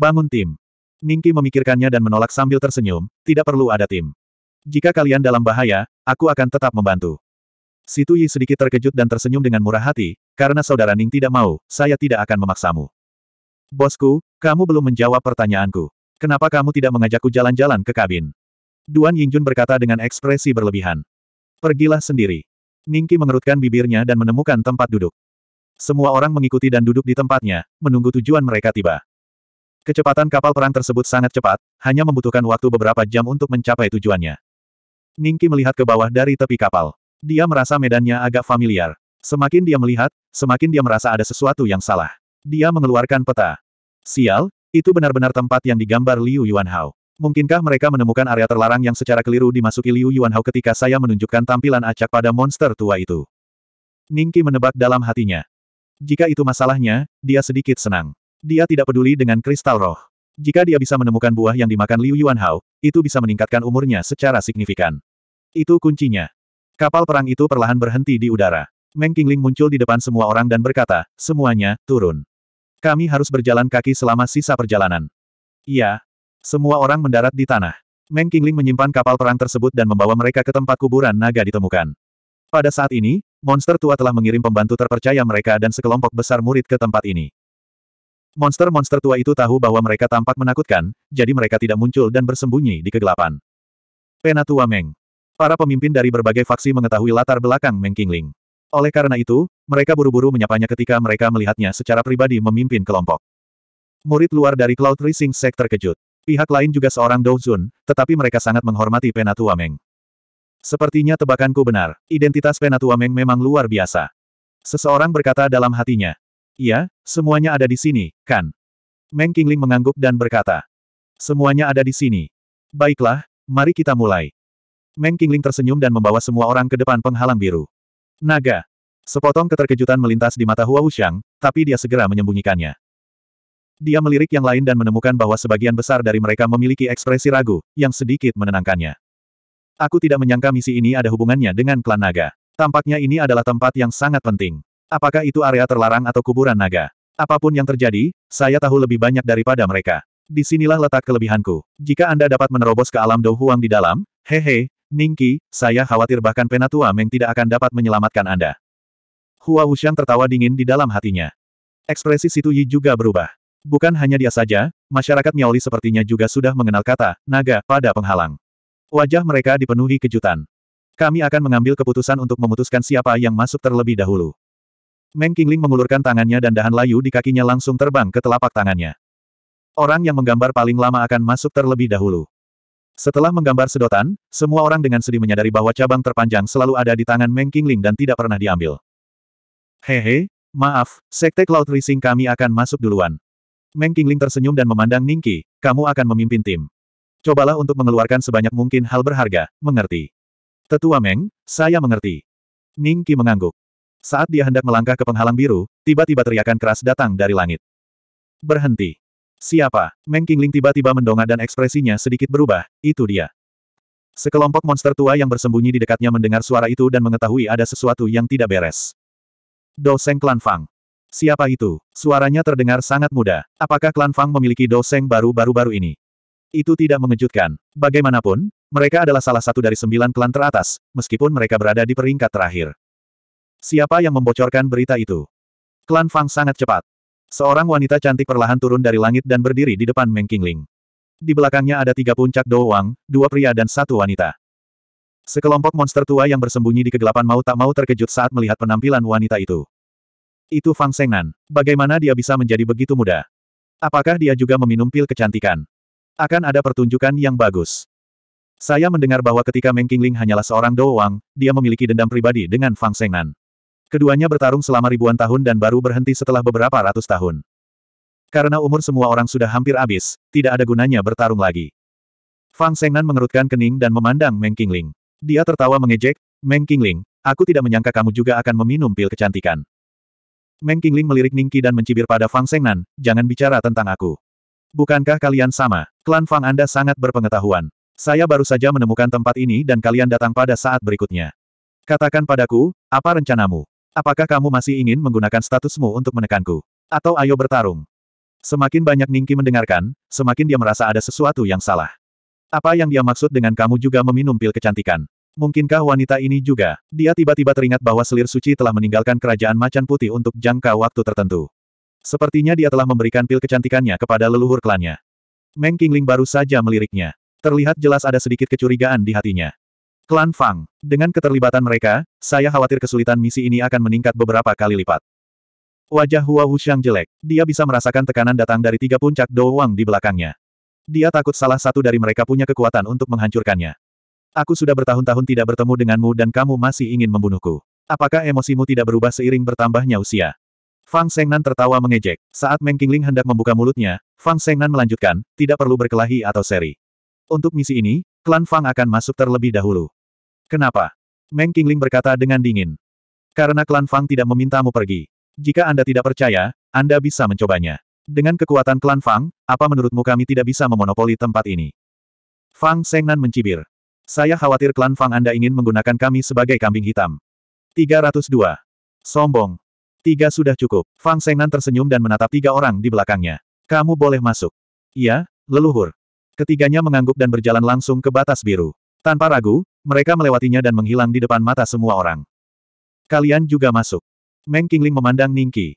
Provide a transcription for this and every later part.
Bangun tim. Ningki memikirkannya dan menolak sambil tersenyum, tidak perlu ada tim. Jika kalian dalam bahaya, aku akan tetap membantu. Situ Yi sedikit terkejut dan tersenyum dengan murah hati, karena saudara Ning tidak mau, saya tidak akan memaksamu. Bosku, kamu belum menjawab pertanyaanku. Kenapa kamu tidak mengajakku jalan-jalan ke kabin? Duan Yingjun berkata dengan ekspresi berlebihan. Pergilah sendiri. Ningki mengerutkan bibirnya dan menemukan tempat duduk. Semua orang mengikuti dan duduk di tempatnya, menunggu tujuan mereka tiba. Kecepatan kapal perang tersebut sangat cepat, hanya membutuhkan waktu beberapa jam untuk mencapai tujuannya. Ningki melihat ke bawah dari tepi kapal. Dia merasa medannya agak familiar. Semakin dia melihat, semakin dia merasa ada sesuatu yang salah. Dia mengeluarkan peta. Sial, itu benar-benar tempat yang digambar Liu Yuanhao. Mungkinkah mereka menemukan area terlarang yang secara keliru dimasuki Liu Yuanhao ketika saya menunjukkan tampilan acak pada monster tua itu? Ningki menebak dalam hatinya. Jika itu masalahnya, dia sedikit senang. Dia tidak peduli dengan kristal roh. Jika dia bisa menemukan buah yang dimakan Liu Yuanhao, itu bisa meningkatkan umurnya secara signifikan. Itu kuncinya. Kapal perang itu perlahan berhenti di udara. Meng Qingling muncul di depan semua orang dan berkata, semuanya, turun. Kami harus berjalan kaki selama sisa perjalanan. Iya. Semua orang mendarat di tanah. Meng Qingling menyimpan kapal perang tersebut dan membawa mereka ke tempat kuburan naga ditemukan. Pada saat ini, monster tua telah mengirim pembantu terpercaya mereka dan sekelompok besar murid ke tempat ini. Monster-monster tua itu tahu bahwa mereka tampak menakutkan, jadi mereka tidak muncul dan bersembunyi di kegelapan. Penatua Meng. Para pemimpin dari berbagai faksi mengetahui latar belakang Meng Qingling. Oleh karena itu, mereka buru-buru menyapanya ketika mereka melihatnya secara pribadi memimpin kelompok. Murid luar dari Cloud Rising Sect terkejut. Pihak lain juga seorang Douzun, tetapi mereka sangat menghormati Penatua Meng. Sepertinya tebakanku benar, identitas Penatua Meng memang luar biasa. Seseorang berkata dalam hatinya, Iya, semuanya ada di sini, kan? Meng Qingling mengangguk dan berkata. Semuanya ada di sini. Baiklah, mari kita mulai. Meng Qingling tersenyum dan membawa semua orang ke depan penghalang biru. Naga. Sepotong keterkejutan melintas di mata Hua Wuxiang, tapi dia segera menyembunyikannya. Dia melirik yang lain dan menemukan bahwa sebagian besar dari mereka memiliki ekspresi ragu, yang sedikit menenangkannya. Aku tidak menyangka misi ini ada hubungannya dengan klan naga. Tampaknya ini adalah tempat yang sangat penting. Apakah itu area terlarang atau kuburan naga? Apapun yang terjadi, saya tahu lebih banyak daripada mereka. Disinilah letak kelebihanku. Jika Anda dapat menerobos ke alam Dou di dalam, hehe, Ningki, saya khawatir bahkan Penatua Meng tidak akan dapat menyelamatkan Anda. Hua Wuxiang tertawa dingin di dalam hatinya. Ekspresi Situ Yi juga berubah. Bukan hanya dia saja, masyarakat Miaoli sepertinya juga sudah mengenal kata, naga, pada penghalang. Wajah mereka dipenuhi kejutan. Kami akan mengambil keputusan untuk memutuskan siapa yang masuk terlebih dahulu. Meng Qingling mengulurkan tangannya dan dahan layu di kakinya langsung terbang ke telapak tangannya. Orang yang menggambar paling lama akan masuk terlebih dahulu. Setelah menggambar sedotan, semua orang dengan sedih menyadari bahwa cabang terpanjang selalu ada di tangan Meng Qingling dan tidak pernah diambil. Hehe, maaf, Sekte Cloud Rising kami akan masuk duluan. Meng Qingling tersenyum dan memandang Ningki, kamu akan memimpin tim. Cobalah untuk mengeluarkan sebanyak mungkin hal berharga, mengerti. Tetua Meng, saya mengerti. Ningki mengangguk. Saat dia hendak melangkah ke penghalang biru, tiba-tiba teriakan keras datang dari langit. Berhenti. Siapa? Meng Qingling tiba-tiba mendongak dan ekspresinya sedikit berubah, itu dia. Sekelompok monster tua yang bersembunyi di dekatnya mendengar suara itu dan mengetahui ada sesuatu yang tidak beres. Doseng Klan Fang. Siapa itu? Suaranya terdengar sangat muda. Apakah Klan Fang memiliki doseng baru baru-baru ini? Itu tidak mengejutkan. Bagaimanapun, mereka adalah salah satu dari sembilan klan teratas, meskipun mereka berada di peringkat terakhir. Siapa yang membocorkan berita itu? Klan Fang sangat cepat. Seorang wanita cantik perlahan turun dari langit dan berdiri di depan Meng Qingling. Di belakangnya ada tiga puncak Dou Wang, dua pria dan satu wanita. Sekelompok monster tua yang bersembunyi di kegelapan mau tak mau terkejut saat melihat penampilan wanita itu. Itu Fang Sengnan. Bagaimana dia bisa menjadi begitu muda? Apakah dia juga meminum pil kecantikan? Akan ada pertunjukan yang bagus. Saya mendengar bahwa ketika Meng Qingling hanyalah seorang Dou Wang, dia memiliki dendam pribadi dengan Fang Sengnan. Keduanya bertarung selama ribuan tahun dan baru berhenti setelah beberapa ratus tahun. Karena umur semua orang sudah hampir habis, tidak ada gunanya bertarung lagi. Fang Sengnan mengerutkan kening dan memandang Meng Qingling. Dia tertawa mengejek, Meng Qingling, aku tidak menyangka kamu juga akan meminum pil kecantikan. Meng Qingling melirik Ningki dan mencibir pada Fang Sengnan, jangan bicara tentang aku. Bukankah kalian sama? Klan Fang Anda sangat berpengetahuan. Saya baru saja menemukan tempat ini dan kalian datang pada saat berikutnya. Katakan padaku, apa rencanamu? Apakah kamu masih ingin menggunakan statusmu untuk menekanku? Atau ayo bertarung? Semakin banyak Ningki mendengarkan, semakin dia merasa ada sesuatu yang salah. Apa yang dia maksud dengan kamu juga meminum pil kecantikan? Mungkinkah wanita ini juga? Dia tiba-tiba teringat bahwa selir suci telah meninggalkan kerajaan macan putih untuk jangka waktu tertentu. Sepertinya dia telah memberikan pil kecantikannya kepada leluhur klannya. Meng Qingling baru saja meliriknya. Terlihat jelas ada sedikit kecurigaan di hatinya. Klan Fang. Dengan keterlibatan mereka, saya khawatir kesulitan misi ini akan meningkat beberapa kali lipat. Wajah Hua Wuxiang jelek. Dia bisa merasakan tekanan datang dari tiga puncak Dou Wang di belakangnya. Dia takut salah satu dari mereka punya kekuatan untuk menghancurkannya. Aku sudah bertahun-tahun tidak bertemu denganmu dan kamu masih ingin membunuhku. Apakah emosimu tidak berubah seiring bertambahnya usia? Fang Sengnan tertawa mengejek. Saat Meng Qingling hendak membuka mulutnya, Fang Sengnan melanjutkan, tidak perlu berkelahi atau seri. Untuk misi ini, klan Fang akan masuk terlebih dahulu. Kenapa? Meng Qingling berkata dengan dingin. Karena klan Fang tidak memintamu pergi. Jika Anda tidak percaya, Anda bisa mencobanya. Dengan kekuatan klan Fang, apa menurutmu kami tidak bisa memonopoli tempat ini? Fang Sengnan mencibir. Saya khawatir klan Fang Anda ingin menggunakan kami sebagai kambing hitam. 302. Sombong. Tiga sudah cukup. Fang Sengnan tersenyum dan menatap tiga orang di belakangnya. Kamu boleh masuk. Iya, leluhur. Ketiganya mengangguk dan berjalan langsung ke batas biru. Tanpa ragu, mereka melewatinya dan menghilang di depan mata semua orang. Kalian juga masuk. Meng Qingling memandang Ningqi.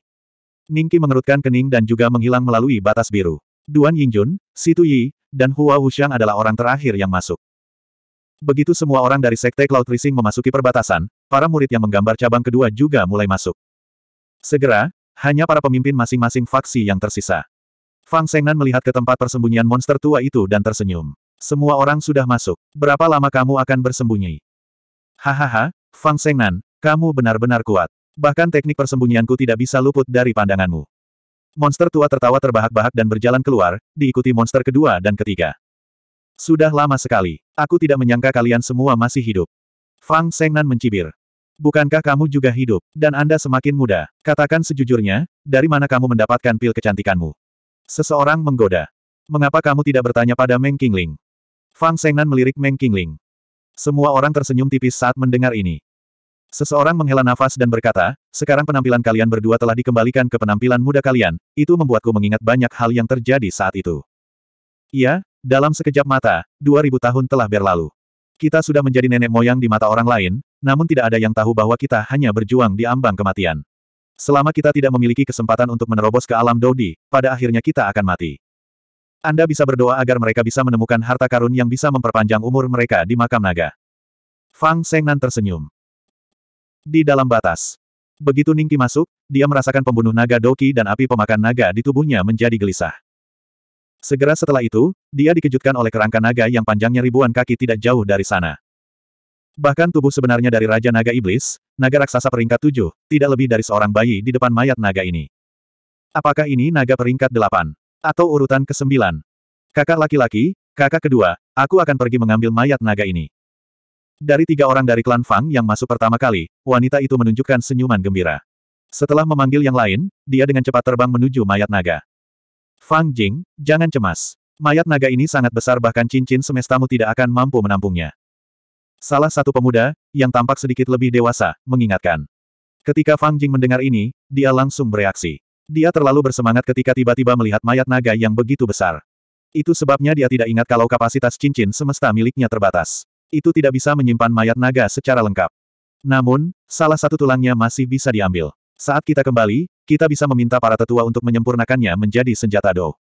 Ningqi mengerutkan kening dan juga menghilang melalui batas biru. Duan Yingjun, Situ Yi, dan Hua Wuxiang adalah orang terakhir yang masuk. Begitu semua orang dari Sekte Cloud Rising memasuki perbatasan, para murid yang menggambar cabang kedua juga mulai masuk. Segera, hanya para pemimpin masing-masing faksi yang tersisa. Fang Sengnan melihat ke tempat persembunyian monster tua itu dan tersenyum. Semua orang sudah masuk. Berapa lama kamu akan bersembunyi? Hahaha, Fang Sengnan, kamu benar-benar kuat. Bahkan teknik persembunyianku tidak bisa luput dari pandanganmu. Monster tua tertawa terbahak-bahak dan berjalan keluar, diikuti monster kedua dan ketiga. Sudah lama sekali. Aku tidak menyangka kalian semua masih hidup. Fang Sengnan mencibir. Bukankah kamu juga hidup, dan Anda semakin muda? Katakan sejujurnya, dari mana kamu mendapatkan pil kecantikanmu? Seseorang menggoda. Mengapa kamu tidak bertanya pada Meng Qingling? Fang Sengnan melirik Meng Qingling. Semua orang tersenyum tipis saat mendengar ini. Seseorang menghela nafas dan berkata, sekarang penampilan kalian berdua telah dikembalikan ke penampilan muda kalian, itu membuatku mengingat banyak hal yang terjadi saat itu. Iya, dalam sekejap mata, 2000 tahun telah berlalu. Kita sudah menjadi nenek moyang di mata orang lain, namun tidak ada yang tahu bahwa kita hanya berjuang di ambang kematian. Selama kita tidak memiliki kesempatan untuk menerobos ke alam Dodi, pada akhirnya kita akan mati. Anda bisa berdoa agar mereka bisa menemukan harta karun yang bisa memperpanjang umur mereka di makam naga. Fang Sengnan tersenyum. Di dalam batas. Begitu Ningki masuk, dia merasakan pembunuh naga Doki dan api pemakan naga di tubuhnya menjadi gelisah. Segera setelah itu, dia dikejutkan oleh kerangka naga yang panjangnya ribuan kaki tidak jauh dari sana. Bahkan tubuh sebenarnya dari Raja Naga Iblis, naga raksasa peringkat tujuh, tidak lebih dari seorang bayi di depan mayat naga ini. Apakah ini naga peringkat delapan? Atau urutan ke-9. Kakak laki-laki, kakak kedua, aku akan pergi mengambil mayat naga ini. Dari tiga orang dari klan Fang yang masuk pertama kali, wanita itu menunjukkan senyuman gembira. Setelah memanggil yang lain, dia dengan cepat terbang menuju mayat naga. Fang Jing, jangan cemas. Mayat naga ini sangat besar bahkan cincin semestamu tidak akan mampu menampungnya. Salah satu pemuda, yang tampak sedikit lebih dewasa, mengingatkan. Ketika Fang Jing mendengar ini, dia langsung bereaksi. Dia terlalu bersemangat ketika tiba-tiba melihat mayat naga yang begitu besar. Itu sebabnya dia tidak ingat kalau kapasitas cincin semesta miliknya terbatas. Itu tidak bisa menyimpan mayat naga secara lengkap. Namun, salah satu tulangnya masih bisa diambil. Saat kita kembali, kita bisa meminta para tetua untuk menyempurnakannya menjadi senjata dou.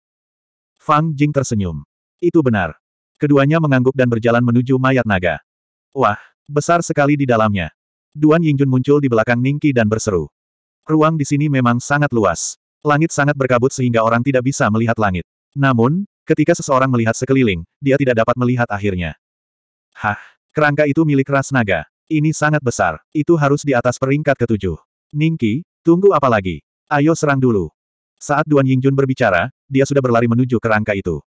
Fang Jing tersenyum. Itu benar. Keduanya mengangguk dan berjalan menuju mayat naga. Wah, besar sekali di dalamnya. Duan Yingjun muncul di belakang Ningki dan berseru. Ruang di sini memang sangat luas. Langit sangat berkabut sehingga orang tidak bisa melihat langit. Namun, ketika seseorang melihat sekeliling, dia tidak dapat melihat akhirnya. Hah, kerangka itu milik ras naga. Ini sangat besar. Itu harus di atas peringkat ketujuh. Ningki, tunggu apa lagi? Ayo serang dulu. Saat Duan Yingjun berbicara, dia sudah berlari menuju kerangka itu.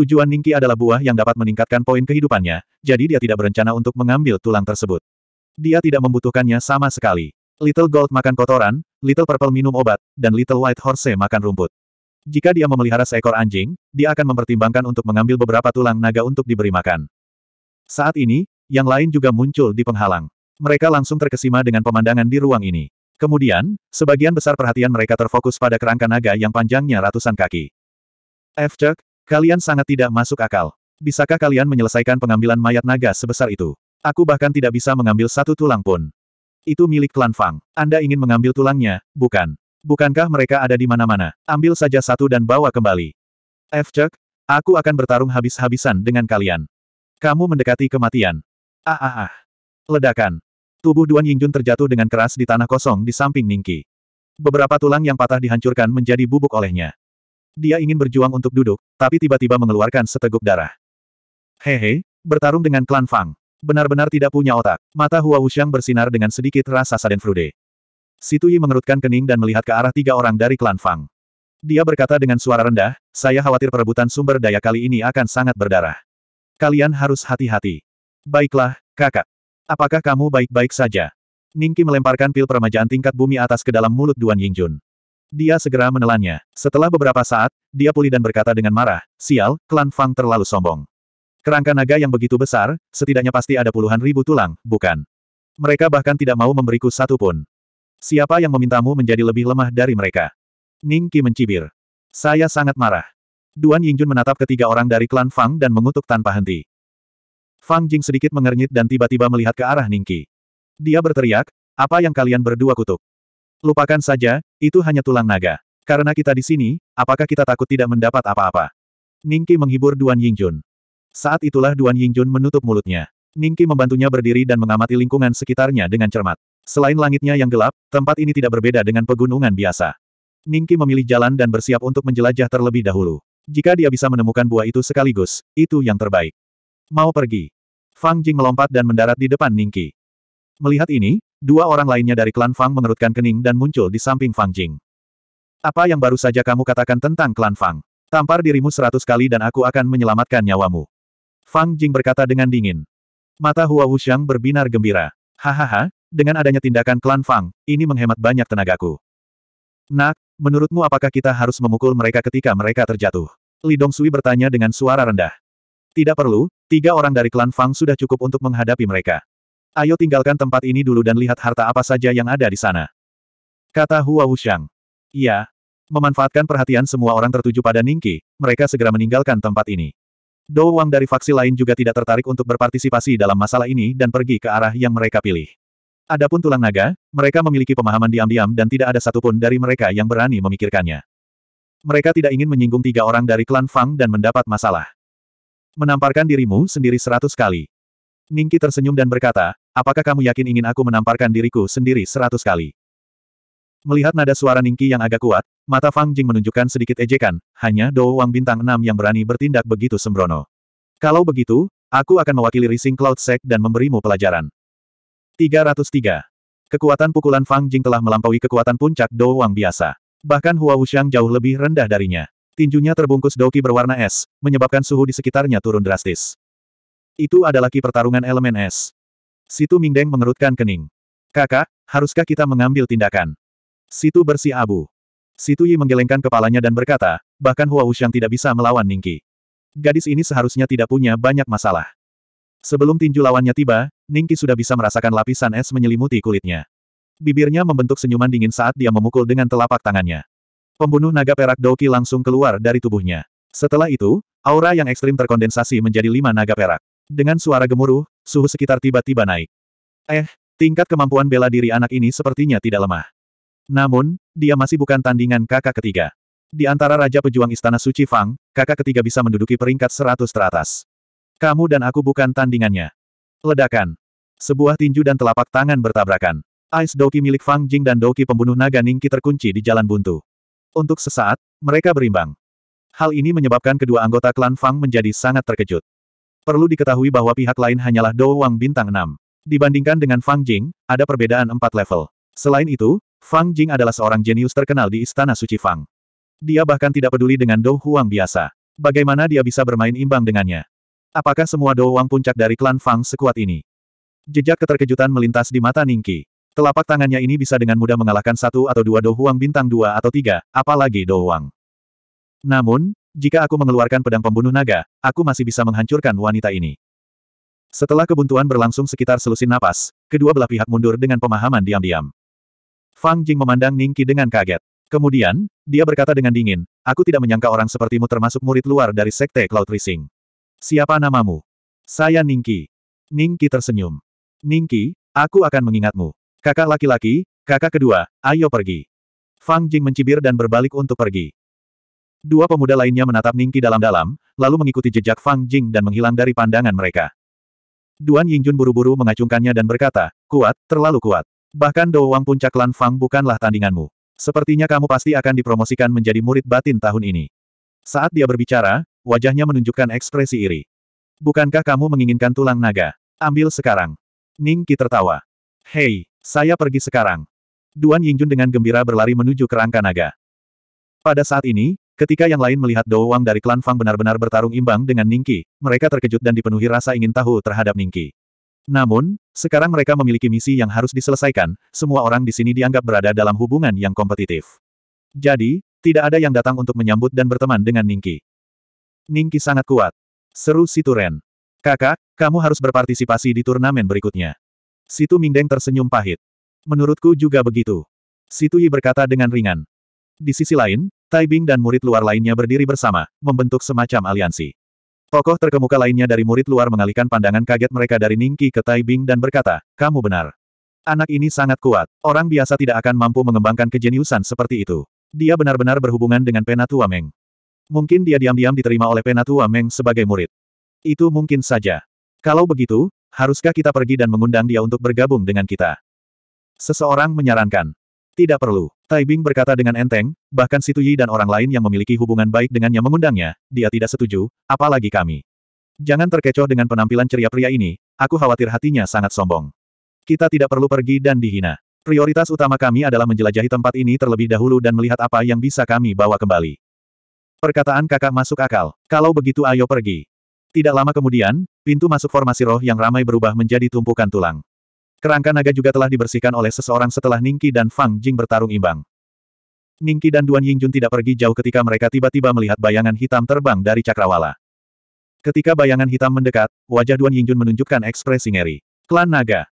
Tujuan Ningki adalah buah yang dapat meningkatkan poin kehidupannya, jadi dia tidak berencana untuk mengambil tulang tersebut. Dia tidak membutuhkannya sama sekali. Little Gold makan kotoran, Little Purple minum obat, dan Little White Horse makan rumput. Jika dia memelihara seekor anjing, dia akan mempertimbangkan untuk mengambil beberapa tulang naga untuk diberi makan. Saat ini, yang lain juga muncul di penghalang. Mereka langsung terkesima dengan pemandangan di ruang ini. Kemudian, sebagian besar perhatian mereka terfokus pada kerangka naga yang panjangnya ratusan kaki. F. kalian sangat tidak masuk akal. Bisakah kalian menyelesaikan pengambilan mayat naga sebesar itu? Aku bahkan tidak bisa mengambil satu tulang pun. Itu milik klan Fang. Anda ingin mengambil tulangnya, bukan? Bukankah mereka ada di mana-mana? Ambil saja satu dan bawa kembali. F. Chuck, aku akan bertarung habis-habisan dengan kalian. Kamu mendekati kematian. Ah ah ah. Ledakan. Tubuh Duan Yingjun terjatuh dengan keras di tanah kosong di samping Ningki. Beberapa tulang yang patah dihancurkan menjadi bubuk olehnya. Dia ingin berjuang untuk duduk, tapi tiba-tiba mengeluarkan seteguk darah. Hehe, bertarung dengan klan Fang. Benar-benar tidak punya otak. Mata Hua Wuxiang bersinar dengan sedikit rasa saden Situ Situi mengerutkan kening dan melihat ke arah tiga orang dari klan Fang. Dia berkata dengan suara rendah, saya khawatir perebutan sumber daya kali ini akan sangat berdarah. Kalian harus hati-hati. Baiklah, kakak. Apakah kamu baik-baik saja? Ningki melemparkan pil peremajaan tingkat bumi atas ke dalam mulut Duan Yingjun. Dia segera menelannya. Setelah beberapa saat, dia pulih dan berkata dengan marah, Sial, klan Fang terlalu sombong. Kerangka naga yang begitu besar, setidaknya pasti ada puluhan ribu tulang, bukan? Mereka bahkan tidak mau memberiku satu pun. Siapa yang memintamu menjadi lebih lemah dari mereka? Ning Qi mencibir. Saya sangat marah. Duan Yingjun menatap ketiga orang dari klan Fang dan mengutuk tanpa henti. Fang Jing sedikit mengernyit dan tiba-tiba melihat ke arah Ning Qi. Dia berteriak, apa yang kalian berdua kutuk? Lupakan saja, itu hanya tulang naga. Karena kita di sini, apakah kita takut tidak mendapat apa-apa? Ningki menghibur Duan Yingjun. Saat itulah Duan Yingjun menutup mulutnya. Ningki membantunya berdiri dan mengamati lingkungan sekitarnya dengan cermat. Selain langitnya yang gelap, tempat ini tidak berbeda dengan pegunungan biasa. Ningki memilih jalan dan bersiap untuk menjelajah terlebih dahulu. Jika dia bisa menemukan buah itu sekaligus, itu yang terbaik. Mau pergi. Fang Jing melompat dan mendarat di depan Ningki. Melihat ini, dua orang lainnya dari klan Fang mengerutkan kening dan muncul di samping Fang Jing. Apa yang baru saja kamu katakan tentang klan Fang? Tampar dirimu seratus kali dan aku akan menyelamatkan nyawamu. Fang Jing berkata dengan dingin. Mata Hua Wuxiang berbinar gembira. Hahaha, dengan adanya tindakan klan Fang, ini menghemat banyak tenagaku. Nak, menurutmu apakah kita harus memukul mereka ketika mereka terjatuh? Li Dongsui bertanya dengan suara rendah. Tidak perlu, tiga orang dari klan Fang sudah cukup untuk menghadapi mereka. Ayo tinggalkan tempat ini dulu dan lihat harta apa saja yang ada di sana. Kata Hua Wuxiang. Iya. Memanfaatkan perhatian semua orang tertuju pada Ningki, mereka segera meninggalkan tempat ini. Dou Wang dari faksi lain juga tidak tertarik untuk berpartisipasi dalam masalah ini dan pergi ke arah yang mereka pilih. Adapun tulang naga, mereka memiliki pemahaman diam-diam dan tidak ada satupun dari mereka yang berani memikirkannya. Mereka tidak ingin menyinggung tiga orang dari klan Fang dan mendapat masalah. Menamparkan dirimu sendiri seratus kali. Ningki tersenyum dan berkata, apakah kamu yakin ingin aku menamparkan diriku sendiri seratus kali? Melihat nada suara Ningki yang agak kuat, mata Fang Jing menunjukkan sedikit ejekan, hanya Dou Wang Bintang 6 yang berani bertindak begitu sembrono. Kalau begitu, aku akan mewakili Rising Cloud Sect dan memberimu pelajaran. 303. Kekuatan pukulan Fang Jing telah melampaui kekuatan puncak Dou Wang biasa. Bahkan Hua Wuxiang jauh lebih rendah darinya. Tinjunya terbungkus doki berwarna es, menyebabkan suhu di sekitarnya turun drastis. Itu adalah ki pertarungan elemen es. Situ Mingdeng mengerutkan kening. Kakak, haruskah kita mengambil tindakan? Situ bersih abu. Situ Yi menggelengkan kepalanya dan berkata, bahkan Hua Wuxiang tidak bisa melawan Ningki. Gadis ini seharusnya tidak punya banyak masalah. Sebelum tinju lawannya tiba, Ningki sudah bisa merasakan lapisan es menyelimuti kulitnya. Bibirnya membentuk senyuman dingin saat dia memukul dengan telapak tangannya. Pembunuh naga perak Doki langsung keluar dari tubuhnya. Setelah itu, aura yang ekstrim terkondensasi menjadi lima naga perak. Dengan suara gemuruh, suhu sekitar tiba-tiba naik. Eh, tingkat kemampuan bela diri anak ini sepertinya tidak lemah. Namun, dia masih bukan tandingan kakak ketiga. Di antara Raja Pejuang Istana Suci Fang, kakak ketiga bisa menduduki peringkat seratus teratas. Kamu dan aku bukan tandingannya. Ledakan. Sebuah tinju dan telapak tangan bertabrakan. Ais Doki milik Fang Jing dan Doki pembunuh naga Ningki terkunci di jalan buntu. Untuk sesaat, mereka berimbang. Hal ini menyebabkan kedua anggota klan Fang menjadi sangat terkejut. Perlu diketahui bahwa pihak lain hanyalah Do Wang Bintang 6. Dibandingkan dengan Fang Jing, ada perbedaan empat level. Selain itu, Fang Jing adalah seorang jenius terkenal di Istana Suci Fang. Dia bahkan tidak peduli dengan Dou Huang biasa. Bagaimana dia bisa bermain imbang dengannya? Apakah semua Dou Huang puncak dari klan Fang sekuat ini? Jejak keterkejutan melintas di mata Ningki. Telapak tangannya ini bisa dengan mudah mengalahkan satu atau dua Dou Huang bintang dua atau tiga, apalagi Dou Huang. Namun, jika aku mengeluarkan pedang pembunuh naga, aku masih bisa menghancurkan wanita ini. Setelah kebuntuan berlangsung sekitar selusin napas, kedua belah pihak mundur dengan pemahaman diam-diam. Fang Jing memandang Ning Qi dengan kaget. Kemudian, dia berkata dengan dingin, aku tidak menyangka orang sepertimu termasuk murid luar dari Sekte Cloud Rising. Siapa namamu? Saya Ning Qi. Ning Qi tersenyum. Ning Qi, aku akan mengingatmu. Kakak laki-laki, kakak kedua, ayo pergi. Fang Jing mencibir dan berbalik untuk pergi. Dua pemuda lainnya menatap Ningki dalam-dalam, lalu mengikuti jejak Fang Jing dan menghilang dari pandangan mereka. Duan Yingjun buru-buru mengacungkannya dan berkata, kuat, terlalu kuat. Bahkan Dou Wang puncak Lan Fang bukanlah tandinganmu. Sepertinya kamu pasti akan dipromosikan menjadi murid batin tahun ini. Saat dia berbicara, wajahnya menunjukkan ekspresi iri. Bukankah kamu menginginkan tulang naga? Ambil sekarang. Ning Qi tertawa. Hei, saya pergi sekarang. Duan Yingjun dengan gembira berlari menuju kerangka naga. Pada saat ini, ketika yang lain melihat Dou Wang dari klan Fang benar-benar bertarung imbang dengan Ning Qi, mereka terkejut dan dipenuhi rasa ingin tahu terhadap Ning Qi. Namun, sekarang mereka memiliki misi yang harus diselesaikan, semua orang di sini dianggap berada dalam hubungan yang kompetitif. Jadi, tidak ada yang datang untuk menyambut dan berteman dengan Ningki. Ningki sangat kuat. Seru Situ Ren. Kakak, kamu harus berpartisipasi di turnamen berikutnya. Situ Mingdeng tersenyum pahit. Menurutku juga begitu. Situ Yi berkata dengan ringan. Di sisi lain, Tai Bing dan murid luar lainnya berdiri bersama, membentuk semacam aliansi. Tokoh terkemuka lainnya dari murid luar mengalihkan pandangan kaget mereka dari Ningki ke Taibing dan berkata, kamu benar. Anak ini sangat kuat. Orang biasa tidak akan mampu mengembangkan kejeniusan seperti itu. Dia benar-benar berhubungan dengan Penatua Meng. Mungkin dia diam-diam diterima oleh Penatua Meng sebagai murid. Itu mungkin saja. Kalau begitu, haruskah kita pergi dan mengundang dia untuk bergabung dengan kita? Seseorang menyarankan. Tidak perlu. Tai Bing berkata dengan enteng, bahkan Situ Yi dan orang lain yang memiliki hubungan baik dengannya mengundangnya, dia tidak setuju, apalagi kami. Jangan terkecoh dengan penampilan ceria pria ini, aku khawatir hatinya sangat sombong. Kita tidak perlu pergi dan dihina. Prioritas utama kami adalah menjelajahi tempat ini terlebih dahulu dan melihat apa yang bisa kami bawa kembali. Perkataan kakak masuk akal. Kalau begitu ayo pergi. Tidak lama kemudian, pintu masuk formasi roh yang ramai berubah menjadi tumpukan tulang. Kerangka naga juga telah dibersihkan oleh seseorang setelah Ningki dan Fang Jing bertarung imbang. Ningki dan Duan Yingjun tidak pergi jauh ketika mereka tiba-tiba melihat bayangan hitam terbang dari cakrawala. Ketika bayangan hitam mendekat, wajah Duan Yingjun menunjukkan ekspresi ngeri. Klan Naga.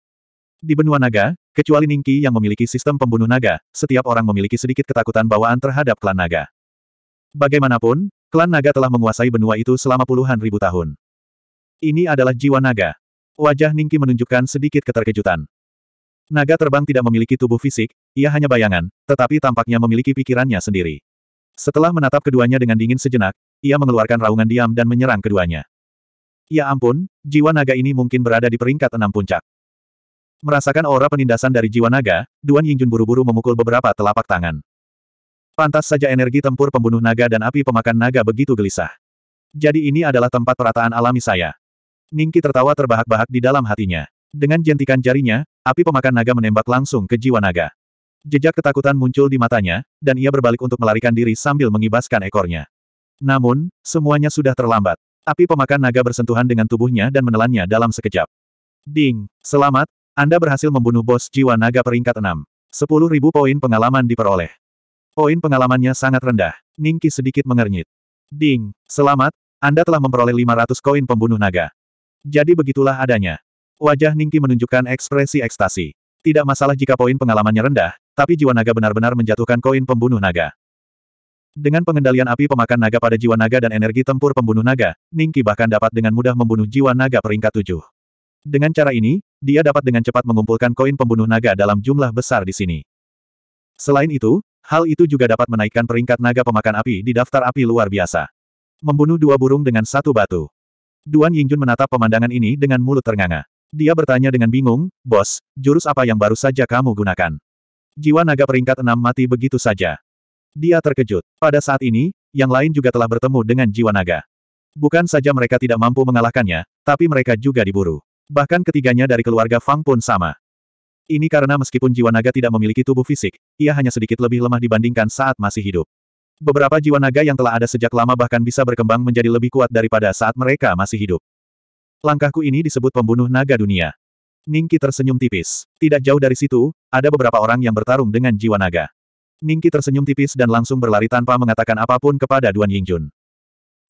Di benua naga, kecuali Ningki yang memiliki sistem pembunuh naga, setiap orang memiliki sedikit ketakutan bawaan terhadap klan naga. Bagaimanapun, klan naga telah menguasai benua itu selama puluhan ribu tahun. Ini adalah jiwa naga. Wajah Ningki menunjukkan sedikit keterkejutan. Naga terbang tidak memiliki tubuh fisik, ia hanya bayangan, tetapi tampaknya memiliki pikirannya sendiri. Setelah menatap keduanya dengan dingin sejenak, ia mengeluarkan raungan diam dan menyerang keduanya. Ya ampun, jiwa naga ini mungkin berada di peringkat enam puncak. Merasakan aura penindasan dari jiwa naga, Duan Yingjun buru-buru memukul beberapa telapak tangan. Pantas saja energi tempur pembunuh naga dan api pemakan naga begitu gelisah. Jadi ini adalah tempat perataan alami saya. Ningki tertawa terbahak-bahak di dalam hatinya. Dengan jentikan jarinya, api pemakan naga menembak langsung ke jiwa naga. Jejak ketakutan muncul di matanya, dan ia berbalik untuk melarikan diri sambil mengibaskan ekornya. Namun, semuanya sudah terlambat. Api pemakan naga bersentuhan dengan tubuhnya dan menelannya dalam sekejap. Ding! Selamat, Anda berhasil membunuh bos jiwa naga peringkat 6. 10.000 poin pengalaman diperoleh. Poin pengalamannya sangat rendah. Ningki sedikit mengernyit. Ding! Selamat, Anda telah memperoleh 500 koin pembunuh naga. Jadi begitulah adanya. Wajah Ningki menunjukkan ekspresi ekstasi. Tidak masalah jika poin pengalamannya rendah, tapi jiwa naga benar-benar menjatuhkan koin pembunuh naga. Dengan pengendalian api pemakan naga pada jiwa naga dan energi tempur pembunuh naga, Ningki bahkan dapat dengan mudah membunuh jiwa naga peringkat tujuh. Dengan cara ini, dia dapat dengan cepat mengumpulkan koin pembunuh naga dalam jumlah besar di sini. Selain itu, hal itu juga dapat menaikkan peringkat naga pemakan api di daftar api luar biasa. Membunuh dua burung dengan satu batu. Duan Yingjun menatap pemandangan ini dengan mulut ternganga. Dia bertanya dengan bingung, Bos, jurus apa yang baru saja kamu gunakan? Jiwa naga peringkat enam mati begitu saja. Dia terkejut. Pada saat ini, yang lain juga telah bertemu dengan jiwa naga. Bukan saja mereka tidak mampu mengalahkannya, tapi mereka juga diburu. Bahkan ketiganya dari keluarga Fang pun sama. Ini karena meskipun jiwa naga tidak memiliki tubuh fisik, ia hanya sedikit lebih lemah dibandingkan saat masih hidup. Beberapa jiwa naga yang telah ada sejak lama bahkan bisa berkembang menjadi lebih kuat daripada saat mereka masih hidup. Langkahku ini disebut pembunuh naga dunia. Ningki tersenyum tipis. Tidak jauh dari situ, ada beberapa orang yang bertarung dengan jiwa naga. Ningki tersenyum tipis dan langsung berlari tanpa mengatakan apapun kepada Duan Yingjun.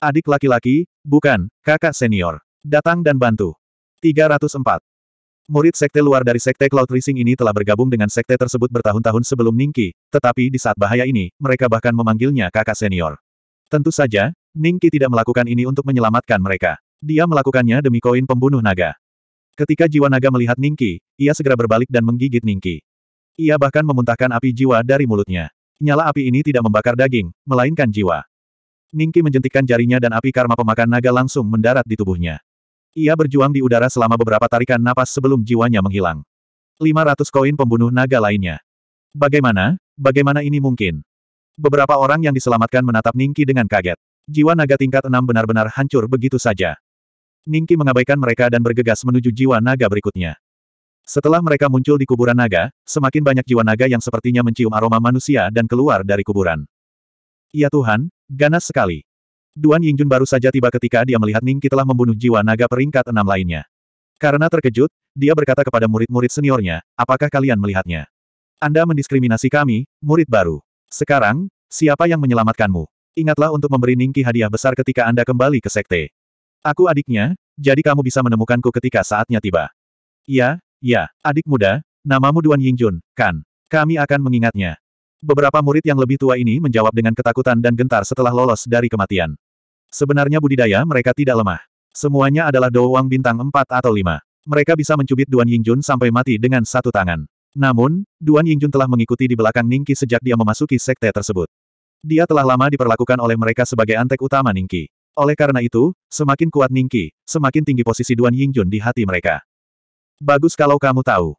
Adik laki-laki, bukan, kakak senior. Datang dan bantu. 304. Murid sekte luar dari sekte Cloud Rising ini telah bergabung dengan sekte tersebut bertahun-tahun sebelum Ningki, tetapi di saat bahaya ini, mereka bahkan memanggilnya kakak senior. Tentu saja, Ningki tidak melakukan ini untuk menyelamatkan mereka. Dia melakukannya demi koin pembunuh naga. Ketika jiwa naga melihat Ningki, ia segera berbalik dan menggigit Ningki. Ia bahkan memuntahkan api jiwa dari mulutnya. Nyala api ini tidak membakar daging, melainkan jiwa. Ningki menjentikkan jarinya dan api karma pemakan naga langsung mendarat di tubuhnya. Ia berjuang di udara selama beberapa tarikan napas sebelum jiwanya menghilang. 500 koin pembunuh naga lainnya. Bagaimana? Bagaimana ini mungkin? Beberapa orang yang diselamatkan menatap Ningki dengan kaget. Jiwa naga tingkat 6 benar-benar hancur begitu saja. Ningki mengabaikan mereka dan bergegas menuju jiwa naga berikutnya. Setelah mereka muncul di kuburan naga, semakin banyak jiwa naga yang sepertinya mencium aroma manusia dan keluar dari kuburan. Ya Tuhan, ganas sekali. Duan Yingjun baru saja tiba ketika dia melihat Ningki telah membunuh jiwa naga peringkat enam lainnya. Karena terkejut, dia berkata kepada murid-murid seniornya, apakah kalian melihatnya? Anda mendiskriminasi kami, murid baru. Sekarang, siapa yang menyelamatkanmu? Ingatlah untuk memberi Ningki hadiah besar ketika Anda kembali ke sekte. Aku adiknya, jadi kamu bisa menemukanku ketika saatnya tiba. Ya, ya, adik muda, namamu Duan Yingjun, kan? Kami akan mengingatnya. Beberapa murid yang lebih tua ini menjawab dengan ketakutan dan gentar setelah lolos dari kematian. Sebenarnya budidaya mereka tidak lemah. Semuanya adalah doang bintang 4 atau 5. Mereka bisa mencubit Duan Yingjun sampai mati dengan satu tangan. Namun, Duan Yingjun telah mengikuti di belakang Ningki sejak dia memasuki sekte tersebut. Dia telah lama diperlakukan oleh mereka sebagai antek utama Ningki. Oleh karena itu, semakin kuat Ningki, semakin tinggi posisi Duan Yingjun di hati mereka. Bagus kalau kamu tahu.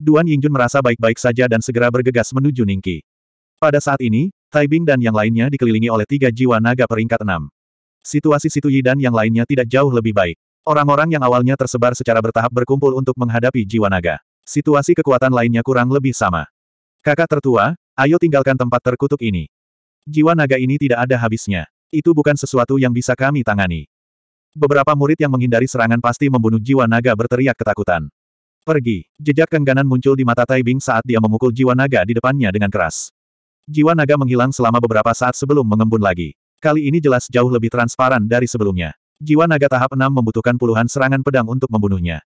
Duan Yingjun merasa baik-baik saja dan segera bergegas menuju Ningki. Pada saat ini, Taibing dan yang lainnya dikelilingi oleh tiga jiwa naga peringkat enam. Situasi Situ Yi dan yang lainnya tidak jauh lebih baik. Orang-orang yang awalnya tersebar secara bertahap berkumpul untuk menghadapi jiwa naga. Situasi kekuatan lainnya kurang lebih sama. Kakak tertua, ayo tinggalkan tempat terkutuk ini. Jiwa naga ini tidak ada habisnya. Itu bukan sesuatu yang bisa kami tangani. Beberapa murid yang menghindari serangan pasti membunuh jiwa naga berteriak ketakutan. Pergi. Jejak kengganan muncul di mata Taibing saat dia memukul jiwa naga di depannya dengan keras. Jiwa naga menghilang selama beberapa saat sebelum mengembun lagi. Kali ini jelas jauh lebih transparan dari sebelumnya. Jiwa naga tahap 6 membutuhkan puluhan serangan pedang untuk membunuhnya.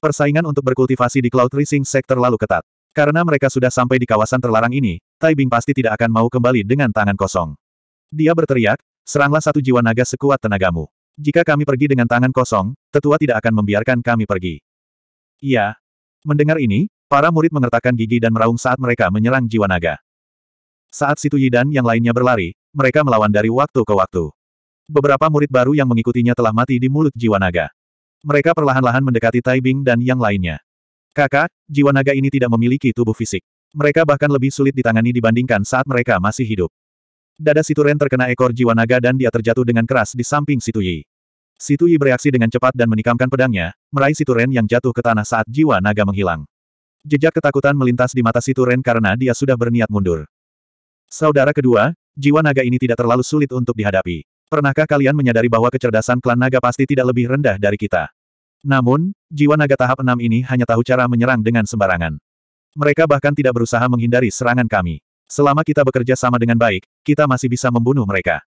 Persaingan untuk berkultivasi di Cloud Rising Sektor lalu ketat. Karena mereka sudah sampai di kawasan terlarang ini, Taibing pasti tidak akan mau kembali dengan tangan kosong. Dia berteriak, seranglah satu jiwa naga sekuat tenagamu. Jika kami pergi dengan tangan kosong, tetua tidak akan membiarkan kami pergi. Iya. Mendengar ini, para murid mengertakkan gigi dan meraung saat mereka menyerang jiwa naga. Saat Situ Yi dan yang lainnya berlari, mereka melawan dari waktu ke waktu. Beberapa murid baru yang mengikutinya telah mati di mulut jiwa naga. Mereka perlahan-lahan mendekati Taibing dan yang lainnya. Kakak, jiwa naga ini tidak memiliki tubuh fisik. Mereka bahkan lebih sulit ditangani dibandingkan saat mereka masih hidup. Dada Situ Ren terkena ekor jiwa naga dan dia terjatuh dengan keras di samping Situ Yi. Situ Yi bereaksi dengan cepat dan menikamkan pedangnya, meraih Situ Ren yang jatuh ke tanah saat jiwa naga menghilang. Jejak ketakutan melintas di mata Situ Ren karena dia sudah berniat mundur. Saudara kedua, jiwa naga ini tidak terlalu sulit untuk dihadapi. Pernahkah kalian menyadari bahwa kecerdasan klan naga pasti tidak lebih rendah dari kita? Namun, jiwa naga tahap 6 ini hanya tahu cara menyerang dengan sembarangan. Mereka bahkan tidak berusaha menghindari serangan kami. Selama kita bekerja sama dengan baik, kita masih bisa membunuh mereka.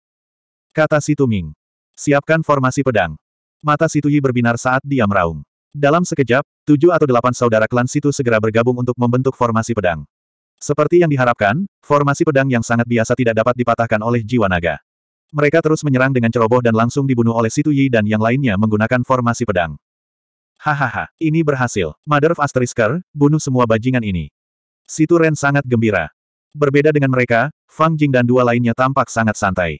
Kata Situ Ming. Siapkan formasi pedang. Mata Situ Yi berbinar saat dia meraung. Dalam sekejap, tujuh atau delapan saudara klan Situ segera bergabung untuk membentuk formasi pedang. Seperti yang diharapkan, formasi pedang yang sangat biasa tidak dapat dipatahkan oleh jiwa naga. Mereka terus menyerang dengan ceroboh dan langsung dibunuh oleh Situ Yi dan yang lainnya menggunakan formasi pedang. Hahaha, ini berhasil. Mother of Asterisker, bunuh semua bajingan ini. Situ Ren sangat gembira. Berbeda dengan mereka, Fang Jing dan dua lainnya tampak sangat santai.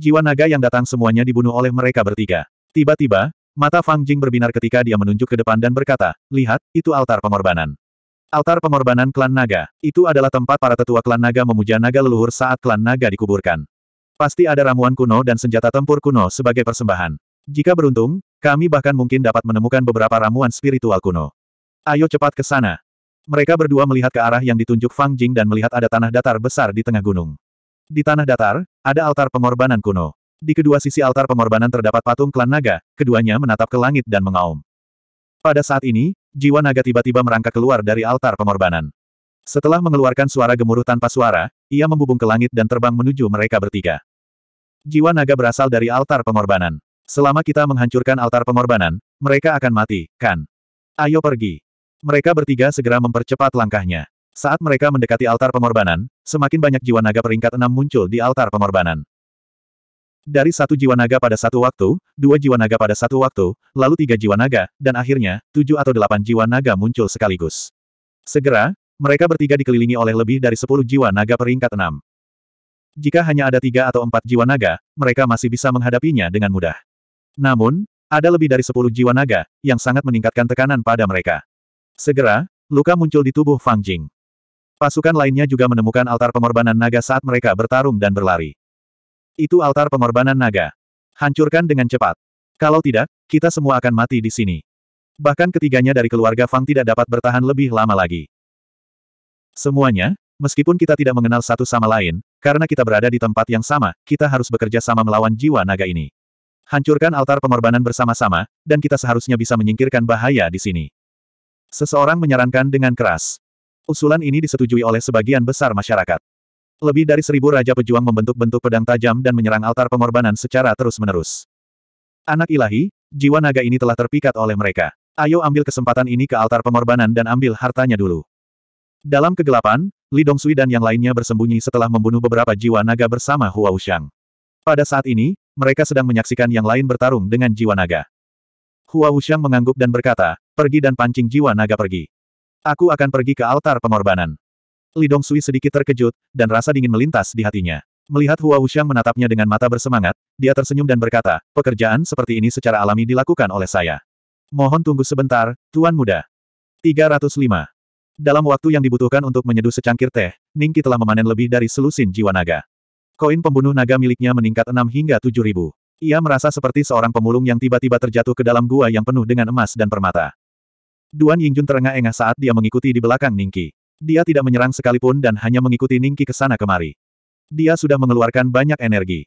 Jiwa naga yang datang semuanya dibunuh oleh mereka bertiga. Tiba-tiba, mata Fang Jing berbinar ketika dia menunjuk ke depan dan berkata, lihat, itu altar pengorbanan. Altar pengorbanan klan naga, itu adalah tempat para tetua klan naga memuja naga leluhur saat klan naga dikuburkan. Pasti ada ramuan kuno dan senjata tempur kuno sebagai persembahan. Jika beruntung, kami bahkan mungkin dapat menemukan beberapa ramuan spiritual kuno. Ayo cepat ke sana. Mereka berdua melihat ke arah yang ditunjuk Fang Jing dan melihat ada tanah datar besar di tengah gunung. Di tanah datar, ada altar pengorbanan kuno. Di kedua sisi altar pengorbanan terdapat patung klan naga, keduanya menatap ke langit dan mengaum. Pada saat ini, jiwa naga tiba-tiba merangkak keluar dari altar pengorbanan. Setelah mengeluarkan suara gemuruh tanpa suara, ia membubung ke langit dan terbang menuju mereka bertiga. Jiwa naga berasal dari altar pengorbanan. Selama kita menghancurkan altar pengorbanan, mereka akan mati, kan? Ayo pergi. Mereka bertiga segera mempercepat langkahnya. Saat mereka mendekati altar pengorbanan, semakin banyak jiwa naga peringkat enam muncul di altar pengorbanan. Dari satu jiwa naga pada satu waktu, dua jiwa naga pada satu waktu, lalu tiga jiwa naga, dan akhirnya, tujuh atau delapan jiwa naga muncul sekaligus. Segera, mereka bertiga dikelilingi oleh lebih dari sepuluh jiwa naga peringkat enam. Jika hanya ada tiga atau empat jiwa naga, mereka masih bisa menghadapinya dengan mudah. Namun, ada lebih dari sepuluh jiwa naga, yang sangat meningkatkan tekanan pada mereka. Segera, luka muncul di tubuh Fang Jing. Pasukan lainnya juga menemukan altar pengorbanan naga saat mereka bertarung dan berlari. Itu altar pengorbanan naga. Hancurkan dengan cepat. Kalau tidak, kita semua akan mati di sini. Bahkan ketiganya dari keluarga Fang tidak dapat bertahan lebih lama lagi. Semuanya, meskipun kita tidak mengenal satu sama lain, karena kita berada di tempat yang sama, kita harus bekerja sama melawan jiwa naga ini. Hancurkan altar pengorbanan bersama-sama, dan kita seharusnya bisa menyingkirkan bahaya di sini. Seseorang menyarankan dengan keras. Usulan ini disetujui oleh sebagian besar masyarakat. Lebih dari seribu Raja Pejuang membentuk-bentuk pedang tajam dan menyerang altar pengorbanan secara terus-menerus. Anak ilahi, jiwa naga ini telah terpikat oleh mereka. Ayo ambil kesempatan ini ke altar pengorbanan dan ambil hartanya dulu. Dalam kegelapan, Li Dongsui dan yang lainnya bersembunyi setelah membunuh beberapa jiwa naga bersama Hua Wuxiang. Pada saat ini, mereka sedang menyaksikan yang lain bertarung dengan jiwa naga. Hua Wuxiang mengangguk dan berkata, pergi dan pancing jiwa naga pergi. Aku akan pergi ke altar pengorbanan. Li Sui sedikit terkejut, dan rasa dingin melintas di hatinya. Melihat Hua Wuxiang menatapnya dengan mata bersemangat, dia tersenyum dan berkata, pekerjaan seperti ini secara alami dilakukan oleh saya. Mohon tunggu sebentar, Tuan Muda. 305. Dalam waktu yang dibutuhkan untuk menyeduh secangkir teh, Ningki telah memanen lebih dari selusin jiwa naga. Koin pembunuh naga miliknya meningkat 6 hingga 7 ribu. Ia merasa seperti seorang pemulung yang tiba-tiba terjatuh ke dalam gua yang penuh dengan emas dan permata. Duan Yingjun terengah-engah saat dia mengikuti di belakang Ningki. Dia tidak menyerang sekalipun dan hanya mengikuti Ningki ke sana kemari. Dia sudah mengeluarkan banyak energi.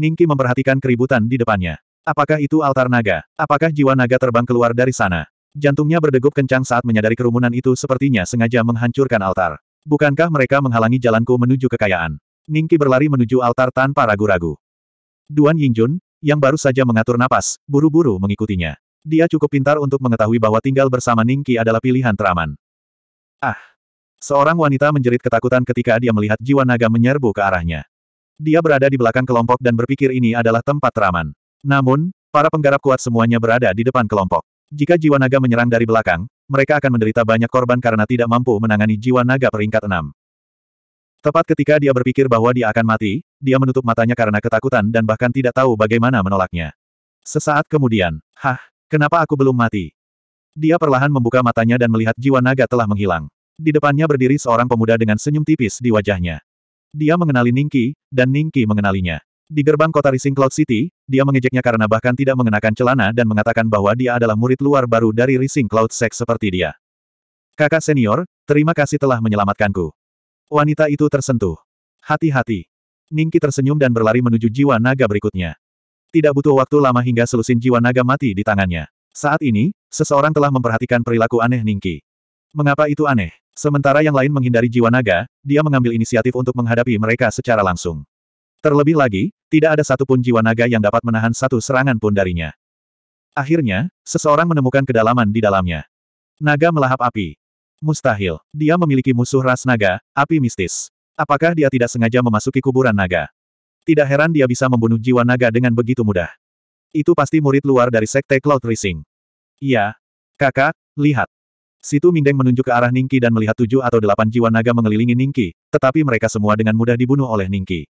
Ningki memperhatikan keributan di depannya. Apakah itu altar naga? Apakah jiwa naga terbang keluar dari sana? Jantungnya berdegup kencang saat menyadari kerumunan itu sepertinya sengaja menghancurkan altar. Bukankah mereka menghalangi jalanku menuju kekayaan? Ningki berlari menuju altar tanpa ragu-ragu. Duan Yingjun, yang baru saja mengatur napas, buru-buru mengikutinya. Dia cukup pintar untuk mengetahui bahwa tinggal bersama Ningki adalah pilihan teraman. Ah! Seorang wanita menjerit ketakutan ketika dia melihat jiwa naga menyerbu ke arahnya. Dia berada di belakang kelompok dan berpikir ini adalah tempat teraman. Namun, para penggarap kuat semuanya berada di depan kelompok. Jika jiwa naga menyerang dari belakang, mereka akan menderita banyak korban karena tidak mampu menangani jiwa naga peringkat enam. Tepat ketika dia berpikir bahwa dia akan mati, dia menutup matanya karena ketakutan dan bahkan tidak tahu bagaimana menolaknya. Sesaat kemudian, hah, kenapa aku belum mati? Dia perlahan membuka matanya dan melihat jiwa naga telah menghilang. Di depannya berdiri seorang pemuda dengan senyum tipis di wajahnya. Dia mengenali Ningki, dan Ningki mengenalinya. Di gerbang kota Rising Cloud City, dia mengejeknya karena bahkan tidak mengenakan celana dan mengatakan bahwa dia adalah murid luar baru dari Rising Cloud Sect seperti dia. Kakak senior, terima kasih telah menyelamatkanku. Wanita itu tersentuh. Hati-hati. Ningki tersenyum dan berlari menuju jiwa naga berikutnya. Tidak butuh waktu lama hingga selusin jiwa naga mati di tangannya. Saat ini, seseorang telah memperhatikan perilaku aneh Ningki. Mengapa itu aneh? Sementara yang lain menghindari jiwa naga, dia mengambil inisiatif untuk menghadapi mereka secara langsung. Terlebih lagi, tidak ada satupun jiwa naga yang dapat menahan satu serangan pun darinya. Akhirnya, seseorang menemukan kedalaman di dalamnya. Naga melahap api. Mustahil, dia memiliki musuh ras naga, api mistis. Apakah dia tidak sengaja memasuki kuburan naga? Tidak heran dia bisa membunuh jiwa naga dengan begitu mudah. Itu pasti murid luar dari sekte Cloud Rising. Iya. Kakak, lihat. Situ Mingdeng menunjuk ke arah Ningki dan melihat tujuh atau delapan jiwa naga mengelilingi Ningki, tetapi mereka semua dengan mudah dibunuh oleh Ningki.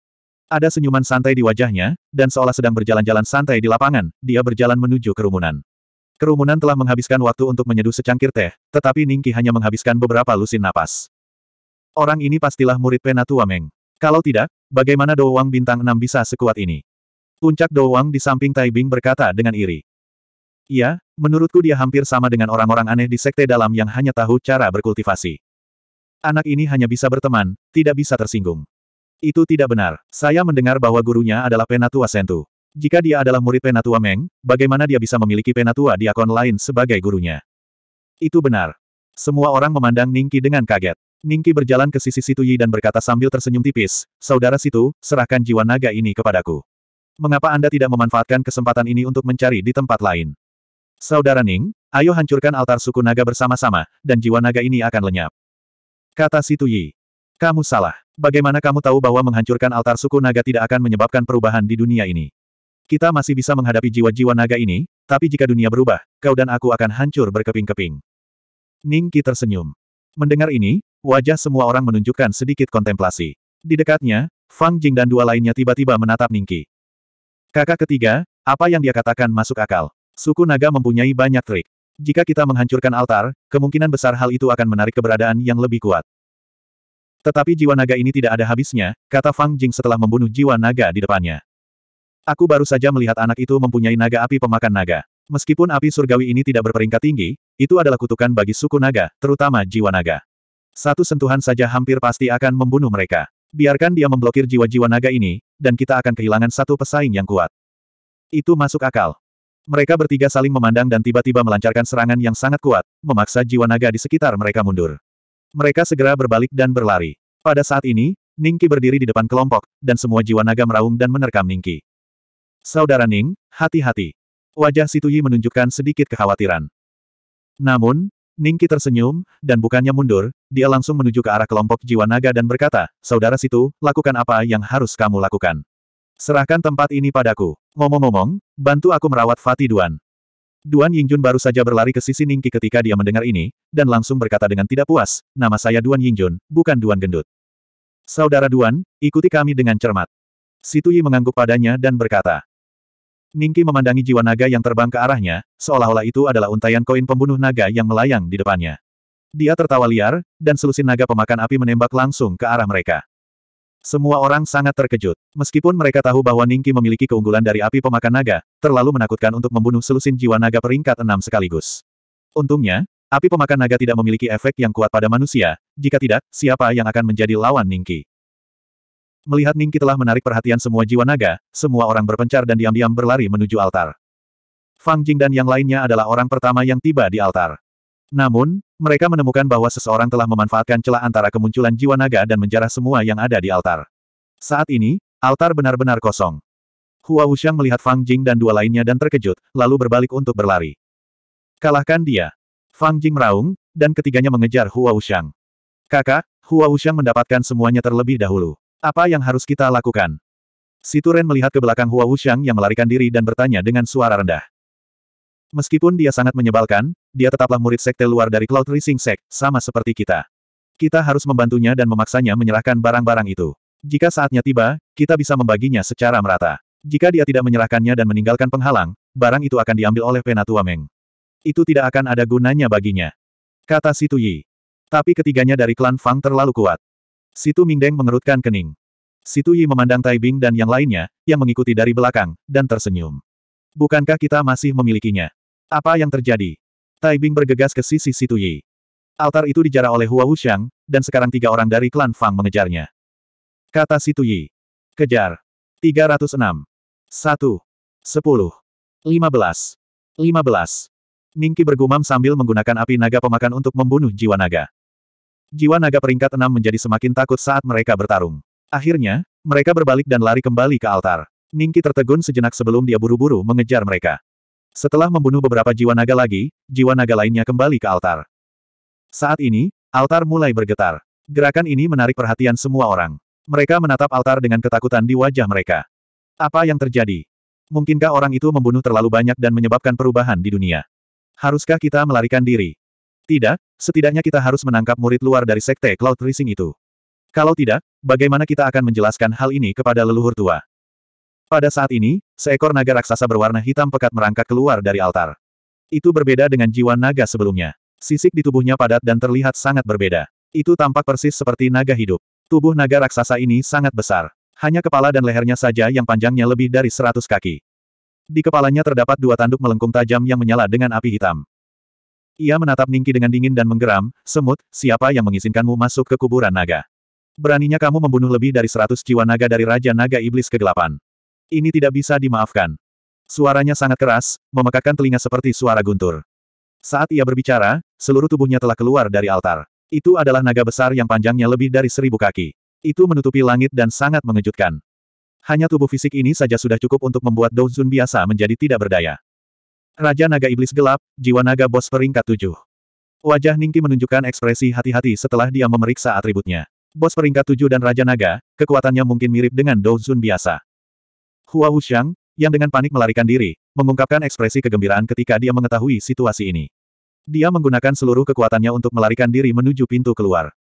Ada senyuman santai di wajahnya, dan seolah sedang berjalan-jalan santai di lapangan, dia berjalan menuju kerumunan. Kerumunan telah menghabiskan waktu untuk menyeduh secangkir teh, tetapi Ningki hanya menghabiskan beberapa lusin napas. Orang ini pastilah murid Penatua Meng. Kalau tidak, bagaimana Douwang bintang 6 bisa sekuat ini? Puncak Douwang di samping Taibing berkata dengan iri. Iya, menurutku dia hampir sama dengan orang-orang aneh di sekte dalam yang hanya tahu cara berkultivasi. Anak ini hanya bisa berteman, tidak bisa tersinggung. Itu tidak benar. Saya mendengar bahwa gurunya adalah Penatua Sentu. Jika dia adalah murid Penatua Meng, bagaimana dia bisa memiliki Penatua di akun lain sebagai gurunya? Itu benar. Semua orang memandang Ningki dengan kaget. Ningki berjalan ke sisi Situ dan berkata sambil tersenyum tipis, Saudara Situ, serahkan jiwa naga ini kepadaku. Mengapa Anda tidak memanfaatkan kesempatan ini untuk mencari di tempat lain? Saudara Ning, ayo hancurkan altar suku naga bersama-sama, dan jiwa naga ini akan lenyap. Kata Situ Yi. Kamu salah. Bagaimana kamu tahu bahwa menghancurkan altar suku naga tidak akan menyebabkan perubahan di dunia ini? Kita masih bisa menghadapi jiwa-jiwa naga ini, tapi jika dunia berubah, kau dan aku akan hancur berkeping-keping. Ning Qi tersenyum. Mendengar ini, wajah semua orang menunjukkan sedikit kontemplasi. Di dekatnya, Fang Jing dan dua lainnya tiba-tiba menatap Ning Qi. Kakak ketiga, apa yang dia katakan masuk akal. Suku naga mempunyai banyak trik. Jika kita menghancurkan altar, kemungkinan besar hal itu akan menarik keberadaan yang lebih kuat. Tetapi jiwa naga ini tidak ada habisnya, kata Fang Jing setelah membunuh jiwa naga di depannya. Aku baru saja melihat anak itu mempunyai naga api pemakan naga. Meskipun api surgawi ini tidak berperingkat tinggi, itu adalah kutukan bagi suku naga, terutama jiwa naga. Satu sentuhan saja hampir pasti akan membunuh mereka. Biarkan dia memblokir jiwa-jiwa naga ini, dan kita akan kehilangan satu pesaing yang kuat. Itu masuk akal. Mereka bertiga saling memandang dan tiba-tiba melancarkan serangan yang sangat kuat, memaksa jiwa naga di sekitar mereka mundur. Mereka segera berbalik dan berlari. Pada saat ini, Ningki berdiri di depan kelompok, dan semua jiwa naga meraung dan menerkam Ningki. Saudara Ning, hati-hati. Wajah Situyi menunjukkan sedikit kekhawatiran. Namun, Ningki tersenyum, dan bukannya mundur, dia langsung menuju ke arah kelompok jiwa naga dan berkata, Saudara Situ, lakukan apa yang harus kamu lakukan. Serahkan tempat ini padaku. Ngomong-ngomong, bantu aku merawat Fatiduan. Duan. Duan Yingjun baru saja berlari ke sisi Ningki ketika dia mendengar ini, dan langsung berkata dengan tidak puas, nama saya Duan Yingjun, bukan Duan Gendut. Saudara Duan, ikuti kami dengan cermat. Situyi mengangguk padanya dan berkata. Ningki memandangi jiwa naga yang terbang ke arahnya, seolah-olah itu adalah untayan koin pembunuh naga yang melayang di depannya. Dia tertawa liar, dan selusin naga pemakan api menembak langsung ke arah mereka. Semua orang sangat terkejut. Meskipun mereka tahu bahwa Ningki memiliki keunggulan dari api pemakan naga, terlalu menakutkan untuk membunuh selusin jiwa naga peringkat enam sekaligus. Untungnya, api pemakan naga tidak memiliki efek yang kuat pada manusia, jika tidak, siapa yang akan menjadi lawan Ningki? Melihat Ningki telah menarik perhatian semua jiwa naga, semua orang berpencar dan diam-diam berlari menuju altar. Fang Jing dan yang lainnya adalah orang pertama yang tiba di altar. Namun, mereka menemukan bahwa seseorang telah memanfaatkan celah antara kemunculan jiwa naga dan menjarah semua yang ada di altar. Saat ini, altar benar-benar kosong. Hua Wuxiang melihat Fang Jing dan dua lainnya dan terkejut, lalu berbalik untuk berlari. Kalahkan dia. Fang Jing meraung, dan ketiganya mengejar Hua Wuxiang. Kakak, Hua Wuxiang mendapatkan semuanya terlebih dahulu. Apa yang harus kita lakukan? Situren melihat ke belakang Hua Wuxiang yang melarikan diri dan bertanya dengan suara rendah. Meskipun dia sangat menyebalkan, dia tetaplah murid sekte luar dari Cloud Rising Sect, sama seperti kita. Kita harus membantunya dan memaksanya menyerahkan barang-barang itu. Jika saatnya tiba, kita bisa membaginya secara merata. Jika dia tidak menyerahkannya dan meninggalkan penghalang, barang itu akan diambil oleh Penatua Meng. Itu tidak akan ada gunanya baginya. Kata Situ Yi. Tapi ketiganya dari klan Fang terlalu kuat. Situ Mingdeng mengerutkan kening. Situ Yi memandang Tai Bing dan yang lainnya, yang mengikuti dari belakang, dan tersenyum. Bukankah kita masih memilikinya? Apa yang terjadi? Taibing bergegas ke sisi Situ Yi. Altar itu dijarah oleh Hua Wuxiang, dan sekarang tiga orang dari klan Fang mengejarnya. Kata Situ Yi. Kejar. 306. 1. 10. 15. 15. Ningki bergumam sambil menggunakan api naga pemakan untuk membunuh jiwa naga. Jiwa naga peringkat enam menjadi semakin takut saat mereka bertarung. Akhirnya, mereka berbalik dan lari kembali ke altar. Ningki tertegun sejenak sebelum dia buru-buru mengejar mereka. Setelah membunuh beberapa jiwa naga lagi, jiwa naga lainnya kembali ke altar. Saat ini, altar mulai bergetar. Gerakan ini menarik perhatian semua orang. Mereka menatap altar dengan ketakutan di wajah mereka. Apa yang terjadi? Mungkinkah orang itu membunuh terlalu banyak dan menyebabkan perubahan di dunia? Haruskah kita melarikan diri? Tidak, setidaknya kita harus menangkap murid luar dari sekte Cloud Rising itu. Kalau tidak, bagaimana kita akan menjelaskan hal ini kepada leluhur tua? Pada saat ini, seekor naga raksasa berwarna hitam pekat merangkak keluar dari altar. Itu berbeda dengan jiwa naga sebelumnya. Sisik di tubuhnya padat dan terlihat sangat berbeda. Itu tampak persis seperti naga hidup. Tubuh naga raksasa ini sangat besar. Hanya kepala dan lehernya saja yang panjangnya lebih dari seratus kaki. Di kepalanya terdapat dua tanduk melengkung tajam yang menyala dengan api hitam. Ia menatap Ningki dengan dingin dan menggeram, semut, siapa yang mengizinkanmu masuk ke kuburan naga? Beraninya kamu membunuh lebih dari seratus jiwa naga dari Raja Naga Iblis Kegelapan. Ini tidak bisa dimaafkan. Suaranya sangat keras, memekakan telinga seperti suara guntur. Saat ia berbicara, seluruh tubuhnya telah keluar dari altar. Itu adalah naga besar yang panjangnya lebih dari seribu kaki. Itu menutupi langit dan sangat mengejutkan. Hanya tubuh fisik ini saja sudah cukup untuk membuat Douzun biasa menjadi tidak berdaya. Raja Naga Iblis Gelap, Jiwa Naga Bos peringkat 7. Wajah Ningki menunjukkan ekspresi hati-hati setelah dia memeriksa atributnya. Bos peringkat 7 dan Raja Naga, kekuatannya mungkin mirip dengan Douzun biasa. Hua Wuxiang, yang dengan panik melarikan diri, mengungkapkan ekspresi kegembiraan ketika dia mengetahui situasi ini. Dia menggunakan seluruh kekuatannya untuk melarikan diri menuju pintu keluar.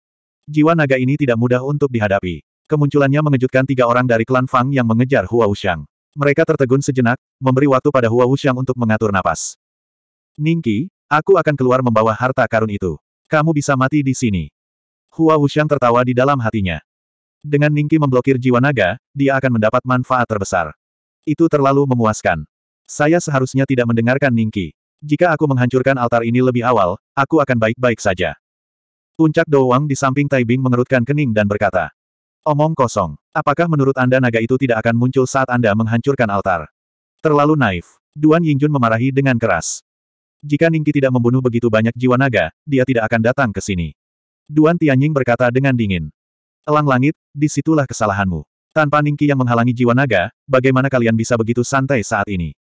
Jiwa naga ini tidak mudah untuk dihadapi. Kemunculannya mengejutkan tiga orang dari klan Fang yang mengejar Hua Wuxiang. Mereka tertegun sejenak, memberi waktu pada Hua Wuxiang untuk mengatur napas. Ningki, aku akan keluar membawa harta karun itu. Kamu bisa mati di sini. Hua Wuxiang tertawa di dalam hatinya. Dengan Ningki memblokir jiwa naga, dia akan mendapat manfaat terbesar. Itu terlalu memuaskan. Saya seharusnya tidak mendengarkan Ningki. Jika aku menghancurkan altar ini lebih awal, aku akan baik-baik saja. Puncak doang di samping Taibing mengerutkan kening dan berkata. Omong kosong. Apakah menurut Anda naga itu tidak akan muncul saat Anda menghancurkan altar? Terlalu naif. Duan Yingjun memarahi dengan keras. Jika Ningki tidak membunuh begitu banyak jiwa naga, dia tidak akan datang ke sini. Duan Tianying berkata dengan dingin. Elang langit, disitulah kesalahanmu. Tanpa Ningki yang menghalangi jiwa naga, bagaimana kalian bisa begitu santai saat ini?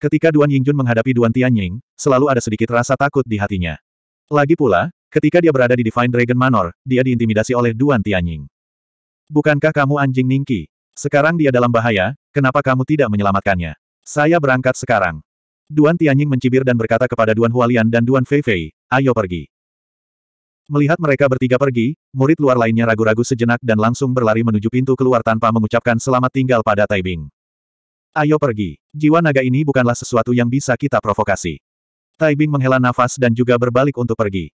Ketika Duan Yingjun menghadapi Duan Tianying, selalu ada sedikit rasa takut di hatinya. Lagi pula, ketika dia berada di Divine Dragon Manor, dia diintimidasi oleh Duan Tianying. Bukankah kamu anjing Ningki? Sekarang dia dalam bahaya, kenapa kamu tidak menyelamatkannya? Saya berangkat sekarang. Duan Tianying mencibir dan berkata kepada Duan Hualian dan Duan Feifei, ayo pergi. Melihat mereka bertiga pergi, murid luar lainnya ragu-ragu sejenak dan langsung berlari menuju pintu keluar tanpa mengucapkan selamat tinggal pada Taibing. Ayo pergi. Jiwa naga ini bukanlah sesuatu yang bisa kita provokasi. Taibing menghela nafas dan juga berbalik untuk pergi.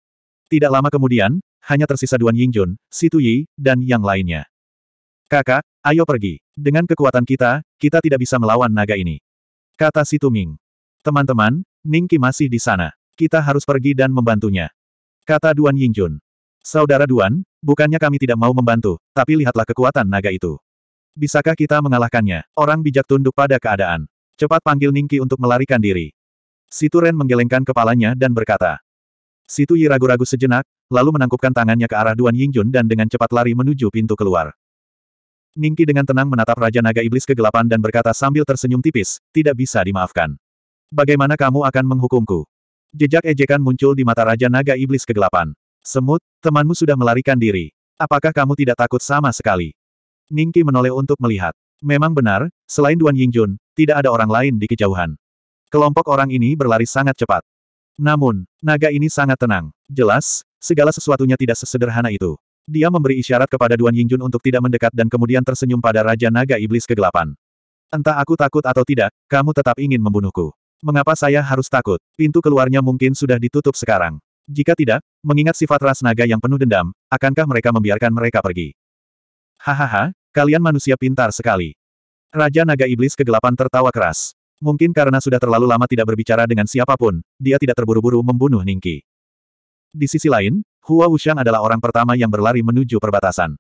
Tidak lama kemudian, hanya tersisa Duan Yingjun, Situ Yi, dan yang lainnya. Kakak, ayo pergi. Dengan kekuatan kita, kita tidak bisa melawan naga ini. Kata Situ Ming. Teman-teman, Ningki masih di sana. Kita harus pergi dan membantunya. Kata Duan Yingjun. Saudara Duan, bukannya kami tidak mau membantu, tapi lihatlah kekuatan naga itu. Bisakah kita mengalahkannya? Orang bijak tunduk pada keadaan. Cepat panggil Ningki untuk melarikan diri. Situ Ren menggelengkan kepalanya dan berkata. Situ Yi ragu-ragu sejenak, lalu menangkupkan tangannya ke arah Duan Yingjun dan dengan cepat lari menuju pintu keluar. Ningki dengan tenang menatap Raja Naga Iblis kegelapan dan berkata sambil tersenyum tipis, tidak bisa dimaafkan. Bagaimana kamu akan menghukumku? Jejak ejekan muncul di mata Raja Naga Iblis Kegelapan. Semut, temanmu sudah melarikan diri. Apakah kamu tidak takut sama sekali? Ningki menoleh untuk melihat. Memang benar, selain Duan Yingjun, tidak ada orang lain di kejauhan. Kelompok orang ini berlari sangat cepat. Namun, naga ini sangat tenang. Jelas, segala sesuatunya tidak sesederhana itu. Dia memberi isyarat kepada Duan Yingjun untuk tidak mendekat dan kemudian tersenyum pada Raja Naga Iblis Kegelapan. Entah aku takut atau tidak, kamu tetap ingin membunuhku. Mengapa saya harus takut? Pintu keluarnya mungkin sudah ditutup sekarang. Jika tidak, mengingat sifat ras naga yang penuh dendam, akankah mereka membiarkan mereka pergi? Hahaha, kalian manusia pintar sekali. Raja Naga Iblis kegelapan tertawa keras. Mungkin karena sudah terlalu lama tidak berbicara dengan siapapun, dia tidak terburu-buru membunuh Ningki. Di sisi lain, Hua Wuxiang adalah orang pertama yang berlari menuju perbatasan.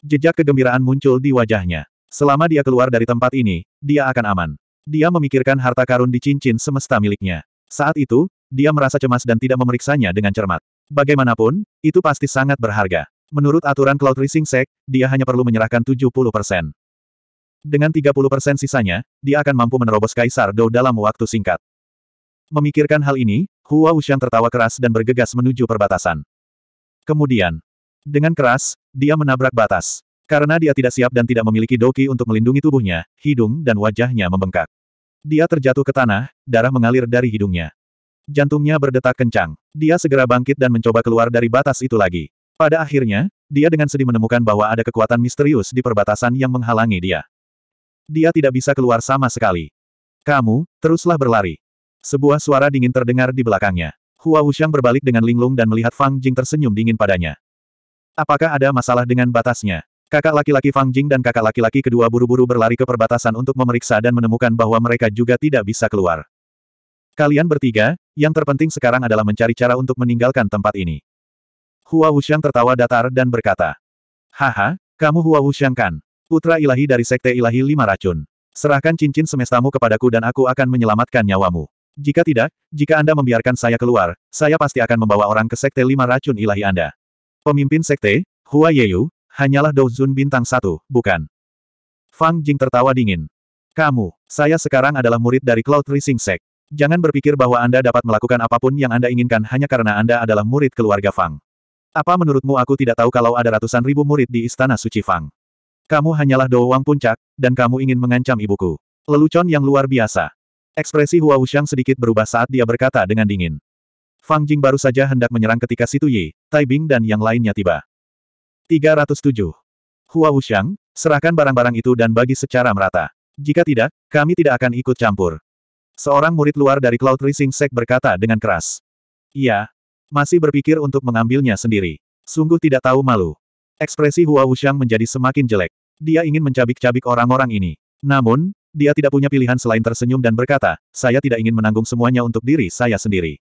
Jejak kegembiraan muncul di wajahnya. Selama dia keluar dari tempat ini, dia akan aman. Dia memikirkan harta karun di cincin semesta miliknya. Saat itu, dia merasa cemas dan tidak memeriksanya dengan cermat. Bagaimanapun, itu pasti sangat berharga. Menurut aturan Cloud Rising Sek, dia hanya perlu menyerahkan 70 persen. Dengan 30 persen sisanya, dia akan mampu menerobos Kaisar Dou dalam waktu singkat. Memikirkan hal ini, Hua Wuxiang tertawa keras dan bergegas menuju perbatasan. Kemudian, dengan keras, dia menabrak batas. Karena dia tidak siap dan tidak memiliki doki untuk melindungi tubuhnya, hidung dan wajahnya membengkak. Dia terjatuh ke tanah, darah mengalir dari hidungnya. Jantungnya berdetak kencang. Dia segera bangkit dan mencoba keluar dari batas itu lagi. Pada akhirnya, dia dengan sedih menemukan bahwa ada kekuatan misterius di perbatasan yang menghalangi dia. Dia tidak bisa keluar sama sekali. Kamu, teruslah berlari. Sebuah suara dingin terdengar di belakangnya. Hua Wuxiang berbalik dengan linglung dan melihat Fang Jing tersenyum dingin padanya. Apakah ada masalah dengan batasnya? Kakak laki-laki Fang Jing dan kakak laki-laki kedua buru-buru berlari ke perbatasan untuk memeriksa dan menemukan bahwa mereka juga tidak bisa keluar. Kalian bertiga, yang terpenting sekarang adalah mencari cara untuk meninggalkan tempat ini. Hua Wuxiang tertawa datar dan berkata, Haha, kamu Hua Wuxiang kan? Putra ilahi dari Sekte Ilahi Lima Racun. Serahkan cincin semestamu kepadaku dan aku akan menyelamatkan nyawamu. Jika tidak, jika Anda membiarkan saya keluar, saya pasti akan membawa orang ke Sekte Lima Racun Ilahi Anda. Pemimpin Sekte, Hua Yeyu, hanyalah Douzun bintang satu, bukan? Fang Jing tertawa dingin. Kamu, saya sekarang adalah murid dari Cloud Rising Sect. Jangan berpikir bahwa Anda dapat melakukan apapun yang Anda inginkan hanya karena Anda adalah murid keluarga Fang. Apa menurutmu aku tidak tahu kalau ada ratusan ribu murid di Istana Suci Fang? Kamu hanyalah doang puncak, dan kamu ingin mengancam ibuku. Lelucon yang luar biasa. Ekspresi Hua Wuxiang sedikit berubah saat dia berkata dengan dingin. Fang Jing baru saja hendak menyerang ketika Situ Yi, Tai Bing dan yang lainnya tiba. 307. Hua Wuxiang, serahkan barang-barang itu dan bagi secara merata. Jika tidak, kami tidak akan ikut campur. Seorang murid luar dari Cloud Rising Sek berkata dengan keras. Iya. Masih berpikir untuk mengambilnya sendiri. Sungguh tidak tahu malu. Ekspresi Hua Wuxiang menjadi semakin jelek. Dia ingin mencabik-cabik orang-orang ini. Namun, dia tidak punya pilihan selain tersenyum dan berkata, saya tidak ingin menanggung semuanya untuk diri saya sendiri.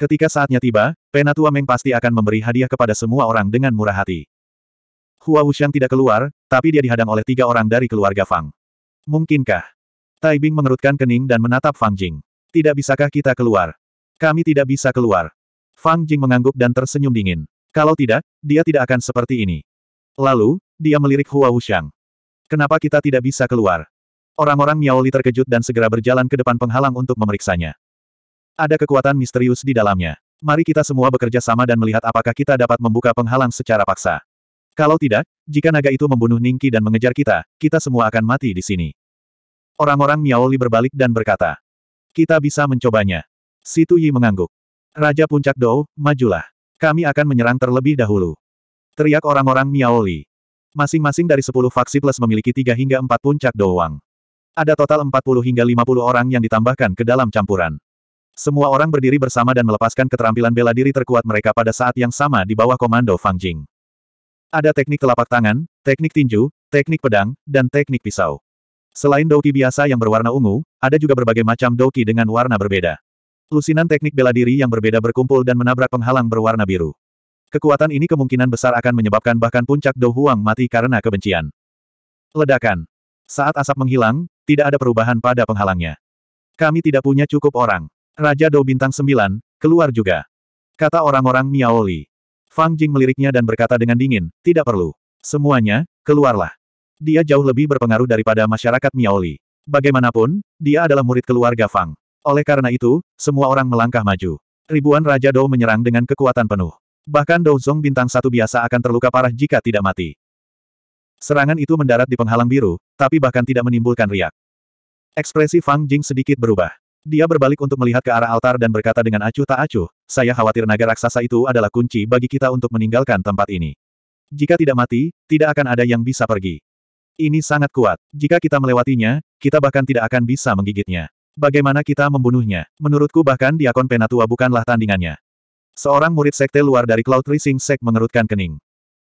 Ketika saatnya tiba, Penatua Meng pasti akan memberi hadiah kepada semua orang dengan murah hati. Hua Wuxian tidak keluar, tapi dia dihadang oleh tiga orang dari keluarga Fang. Mungkinkah? Tai Bing mengerutkan kening dan menatap Fang Jing. Tidak bisakah kita keluar? Kami tidak bisa keluar. Fang Jing mengangguk dan tersenyum dingin. Kalau tidak, dia tidak akan seperti ini. Lalu, dia melirik Hua Wuxian. Kenapa kita tidak bisa keluar? Orang-orang Miaoli terkejut dan segera berjalan ke depan penghalang untuk memeriksanya. Ada kekuatan misterius di dalamnya. Mari kita semua bekerja sama dan melihat apakah kita dapat membuka penghalang secara paksa. Kalau tidak, jika naga itu membunuh Ningki dan mengejar kita, kita semua akan mati di sini. Orang-orang Miaoli berbalik dan berkata, kita bisa mencobanya. Situ Yi mengangguk. Raja Puncak Dou, majulah. Kami akan menyerang terlebih dahulu. Teriak orang-orang Miaoli. Masing-masing dari 10 faksi plus memiliki 3 hingga 4 puncak doang. Ada total 40 hingga 50 orang yang ditambahkan ke dalam campuran. Semua orang berdiri bersama dan melepaskan keterampilan bela diri terkuat mereka pada saat yang sama di bawah komando Fang Jing. Ada teknik telapak tangan, teknik tinju, teknik pedang, dan teknik pisau. Selain doki biasa yang berwarna ungu, ada juga berbagai macam doki dengan warna berbeda. Lusinan teknik bela diri yang berbeda berkumpul dan menabrak penghalang berwarna biru. Kekuatan ini kemungkinan besar akan menyebabkan bahkan puncak Do Huang mati karena kebencian. Ledakan. Saat asap menghilang, tidak ada perubahan pada penghalangnya. Kami tidak punya cukup orang. Raja Dou Bintang Sembilan, keluar juga. Kata orang-orang Miaoli. Fang Jing meliriknya dan berkata dengan dingin, tidak perlu. Semuanya, keluarlah. Dia jauh lebih berpengaruh daripada masyarakat Miaoli. Bagaimanapun, dia adalah murid keluarga Fang. Oleh karena itu, semua orang melangkah maju. Ribuan Raja Dou menyerang dengan kekuatan penuh. Bahkan Dou Zong bintang satu biasa akan terluka parah jika tidak mati. Serangan itu mendarat di penghalang biru, tapi bahkan tidak menimbulkan riak. Ekspresi Fang Jing sedikit berubah. Dia berbalik untuk melihat ke arah altar dan berkata dengan acuh tak acuh, saya khawatir naga raksasa itu adalah kunci bagi kita untuk meninggalkan tempat ini. Jika tidak mati, tidak akan ada yang bisa pergi. Ini sangat kuat. Jika kita melewatinya, kita bahkan tidak akan bisa menggigitnya. Bagaimana kita membunuhnya? Menurutku bahkan diakon penatua bukanlah tandingannya. Seorang murid sekte luar dari Cloud Rising Sek mengerutkan kening.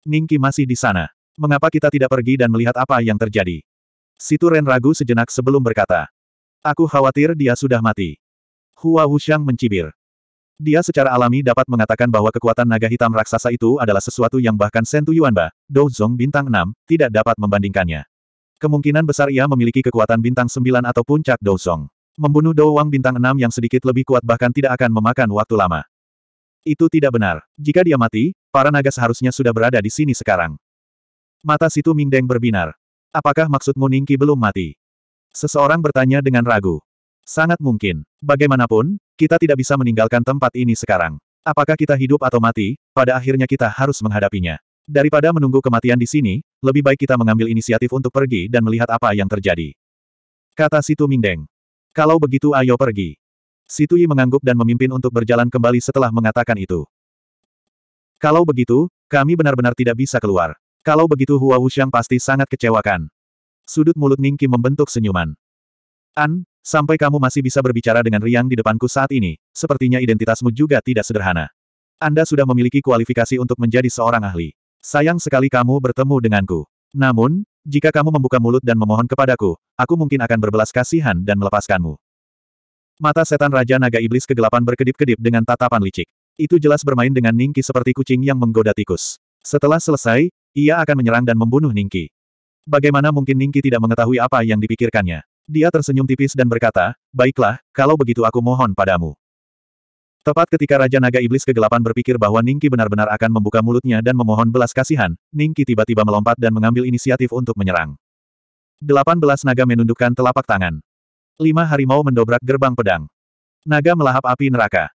Ningki masih di sana. Mengapa kita tidak pergi dan melihat apa yang terjadi? Situ Ren ragu sejenak sebelum berkata. Aku khawatir dia sudah mati. Hua Wuxiang mencibir. Dia secara alami dapat mengatakan bahwa kekuatan naga hitam raksasa itu adalah sesuatu yang bahkan Sentu Yuanba, Dou Zong bintang 6, tidak dapat membandingkannya. Kemungkinan besar ia memiliki kekuatan bintang 9 atau puncak Dou Zong. Membunuh Dou Wang bintang 6 yang sedikit lebih kuat bahkan tidak akan memakan waktu lama. Itu tidak benar. Jika dia mati, para naga seharusnya sudah berada di sini sekarang. Mata situ Mingdeng berbinar. Apakah maksudmu Ningki belum mati? Seseorang bertanya dengan ragu. Sangat mungkin. Bagaimanapun, kita tidak bisa meninggalkan tempat ini sekarang. Apakah kita hidup atau mati, pada akhirnya kita harus menghadapinya. Daripada menunggu kematian di sini, lebih baik kita mengambil inisiatif untuk pergi dan melihat apa yang terjadi. Kata Situ Mingdeng. Kalau begitu ayo pergi. Situ Yi mengangguk dan memimpin untuk berjalan kembali setelah mengatakan itu. Kalau begitu, kami benar-benar tidak bisa keluar. Kalau begitu Hua Wuxiang pasti sangat kecewakan. Sudut mulut Ningki membentuk senyuman. An, sampai kamu masih bisa berbicara dengan riang di depanku saat ini, sepertinya identitasmu juga tidak sederhana. Anda sudah memiliki kualifikasi untuk menjadi seorang ahli. Sayang sekali kamu bertemu denganku. Namun, jika kamu membuka mulut dan memohon kepadaku, aku mungkin akan berbelas kasihan dan melepaskanmu. Mata setan Raja Naga Iblis kegelapan berkedip-kedip dengan tatapan licik. Itu jelas bermain dengan Ningki seperti kucing yang menggoda tikus. Setelah selesai, ia akan menyerang dan membunuh Ningki. Bagaimana mungkin Ningki tidak mengetahui apa yang dipikirkannya? Dia tersenyum tipis dan berkata, Baiklah, kalau begitu aku mohon padamu. Tepat ketika Raja Naga Iblis kegelapan berpikir bahwa Ningki benar-benar akan membuka mulutnya dan memohon belas kasihan, Ningki tiba-tiba melompat dan mengambil inisiatif untuk menyerang. Delapan belas naga menundukkan telapak tangan. Lima harimau mendobrak gerbang pedang. Naga melahap api neraka.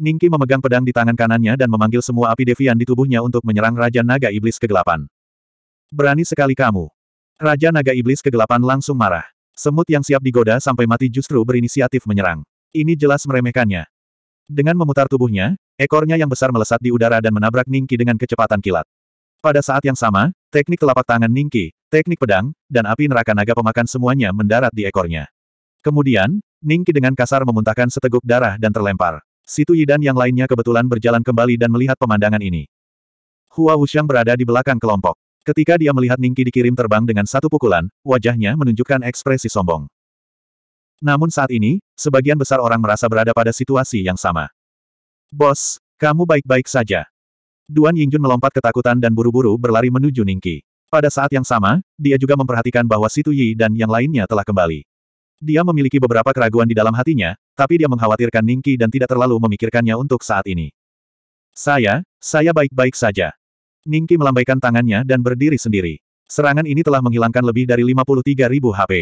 Ningki memegang pedang di tangan kanannya dan memanggil semua api devian di tubuhnya untuk menyerang Raja Naga Iblis kegelapan. Berani sekali kamu. Raja Naga Iblis Kegelapan langsung marah. Semut yang siap digoda sampai mati justru berinisiatif menyerang. Ini jelas meremehkannya. Dengan memutar tubuhnya, ekornya yang besar melesat di udara dan menabrak Ningki dengan kecepatan kilat. Pada saat yang sama, teknik telapak tangan Ningki, teknik pedang, dan api neraka naga pemakan semuanya mendarat di ekornya. Kemudian, Ningki dengan kasar memuntahkan seteguk darah dan terlempar. Situ Yidan yang lainnya kebetulan berjalan kembali dan melihat pemandangan ini. Hua Wuxiang berada di belakang kelompok. Ketika dia melihat Ningki dikirim terbang dengan satu pukulan, wajahnya menunjukkan ekspresi sombong. Namun saat ini, sebagian besar orang merasa berada pada situasi yang sama. Bos, kamu baik-baik saja. Duan Yingjun melompat ketakutan dan buru-buru berlari menuju Ningki. Pada saat yang sama, dia juga memperhatikan bahwa Situ Yi dan yang lainnya telah kembali. Dia memiliki beberapa keraguan di dalam hatinya, tapi dia mengkhawatirkan Ningki dan tidak terlalu memikirkannya untuk saat ini. Saya, saya baik-baik saja. Ningki melambaikan tangannya dan berdiri sendiri. Serangan ini telah menghilangkan lebih dari 53.000 HP.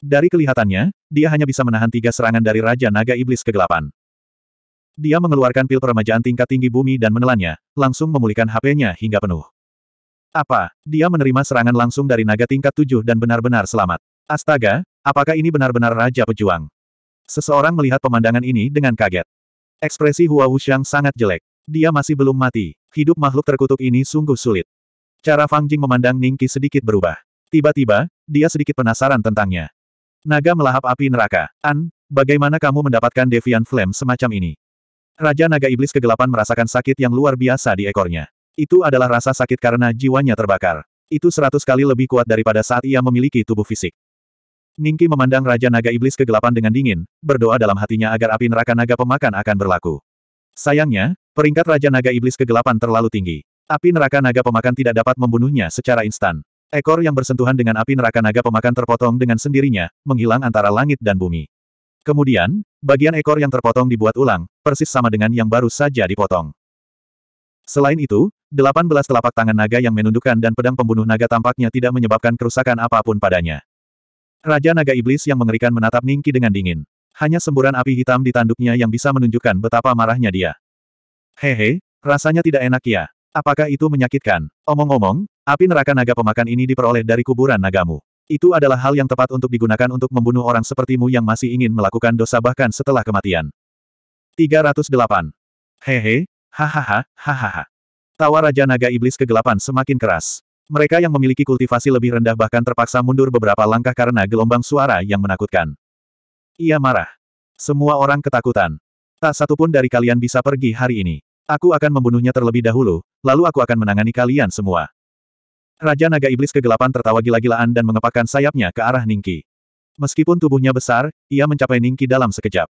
Dari kelihatannya, dia hanya bisa menahan tiga serangan dari Raja Naga Iblis Kegelapan. Dia mengeluarkan pil peremajaan tingkat tinggi bumi dan menelannya, langsung memulihkan HP-nya hingga penuh. Apa? Dia menerima serangan langsung dari naga tingkat tujuh dan benar-benar selamat. Astaga, apakah ini benar-benar Raja Pejuang? Seseorang melihat pemandangan ini dengan kaget. Ekspresi Hua Wuxiang sangat jelek. Dia masih belum mati. Hidup makhluk terkutuk ini sungguh sulit. Cara Fang Jing memandang Ningki sedikit berubah. Tiba-tiba, dia sedikit penasaran tentangnya. Naga melahap api neraka. An, bagaimana kamu mendapatkan Devian Flame semacam ini? Raja Naga Iblis Kegelapan merasakan sakit yang luar biasa di ekornya. Itu adalah rasa sakit karena jiwanya terbakar. Itu seratus kali lebih kuat daripada saat ia memiliki tubuh fisik. Ningki memandang Raja Naga Iblis Kegelapan dengan dingin, berdoa dalam hatinya agar api neraka naga pemakan akan berlaku. Sayangnya, Peringkat Raja Naga Iblis Kegelapan terlalu tinggi. Api neraka naga pemakan tidak dapat membunuhnya secara instan. Ekor yang bersentuhan dengan api neraka naga pemakan terpotong dengan sendirinya, menghilang antara langit dan bumi. Kemudian, bagian ekor yang terpotong dibuat ulang, persis sama dengan yang baru saja dipotong. Selain itu, 18 telapak tangan naga yang menundukkan dan pedang pembunuh naga tampaknya tidak menyebabkan kerusakan apapun padanya. Raja Naga Iblis yang mengerikan menatap Ningki dengan dingin. Hanya semburan api hitam di tanduknya yang bisa menunjukkan betapa marahnya dia. Hehe, rasanya tidak enak ya. Apakah itu menyakitkan? Omong-omong, api neraka naga pemakan ini diperoleh dari kuburan nagamu. Itu adalah hal yang tepat untuk digunakan untuk membunuh orang sepertimu yang masih ingin melakukan dosa bahkan setelah kematian. 308. Hehe, hahaha, hahaha. Tawa Raja Naga Iblis kegelapan semakin keras. Mereka yang memiliki kultivasi lebih rendah bahkan terpaksa mundur beberapa langkah karena gelombang suara yang menakutkan. Ia marah. Semua orang ketakutan. Tak satupun dari kalian bisa pergi hari ini. Aku akan membunuhnya terlebih dahulu, lalu aku akan menangani kalian semua. Raja Naga Iblis kegelapan tertawa gila-gilaan dan mengepakkan sayapnya ke arah Ningki. Meskipun tubuhnya besar, ia mencapai Ningki dalam sekejap.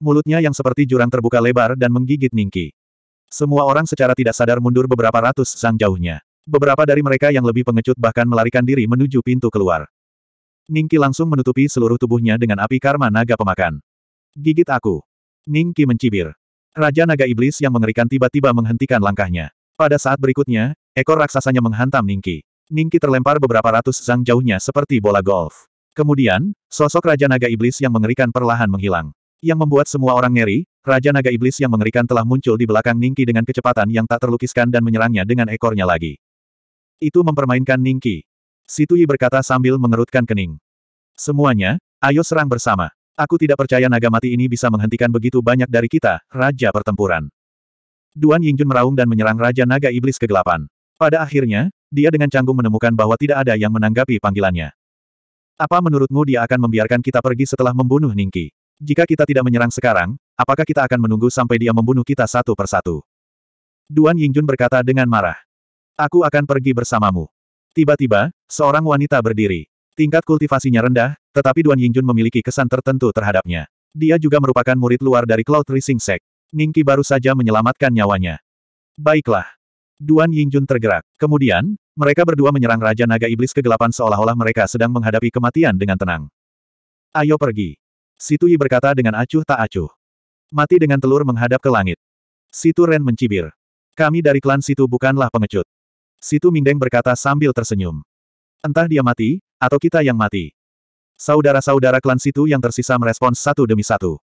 Mulutnya yang seperti jurang terbuka lebar dan menggigit Ningki. Semua orang secara tidak sadar mundur beberapa ratus sang jauhnya. Beberapa dari mereka yang lebih pengecut bahkan melarikan diri menuju pintu keluar. Ningki langsung menutupi seluruh tubuhnya dengan api karma naga pemakan. Gigit aku. Ningki mencibir. Raja Naga Iblis yang mengerikan tiba-tiba menghentikan langkahnya. Pada saat berikutnya, ekor raksasanya menghantam Ningki. Ningki terlempar beberapa ratus zang jauhnya seperti bola golf. Kemudian, sosok Raja Naga Iblis yang mengerikan perlahan menghilang. Yang membuat semua orang ngeri, Raja Naga Iblis yang mengerikan telah muncul di belakang Ningki dengan kecepatan yang tak terlukiskan dan menyerangnya dengan ekornya lagi. Itu mempermainkan Ningki. Situi berkata sambil mengerutkan kening. Semuanya, ayo serang bersama. Aku tidak percaya naga mati ini bisa menghentikan begitu banyak dari kita, Raja Pertempuran. Duan Yingjun meraung dan menyerang Raja Naga Iblis Kegelapan. Pada akhirnya, dia dengan canggung menemukan bahwa tidak ada yang menanggapi panggilannya. Apa menurutmu dia akan membiarkan kita pergi setelah membunuh Ningki? Jika kita tidak menyerang sekarang, apakah kita akan menunggu sampai dia membunuh kita satu persatu? Duan Yingjun berkata dengan marah. Aku akan pergi bersamamu. Tiba-tiba, seorang wanita berdiri. Tingkat kultivasinya rendah, tetapi Duan Yingjun memiliki kesan tertentu terhadapnya. Dia juga merupakan murid luar dari Cloud Rising Sect. Ningki baru saja menyelamatkan nyawanya. Baiklah. Duan Yingjun tergerak. Kemudian, mereka berdua menyerang Raja Naga Iblis kegelapan seolah-olah mereka sedang menghadapi kematian dengan tenang. Ayo pergi. Situ Yi berkata dengan acuh tak acuh. Mati dengan telur menghadap ke langit. Situ Ren mencibir. Kami dari klan Situ bukanlah pengecut. Situ Mingdeng berkata sambil tersenyum. Entah dia mati, atau kita yang mati. Saudara-saudara klan Situ yang tersisa merespons satu demi satu.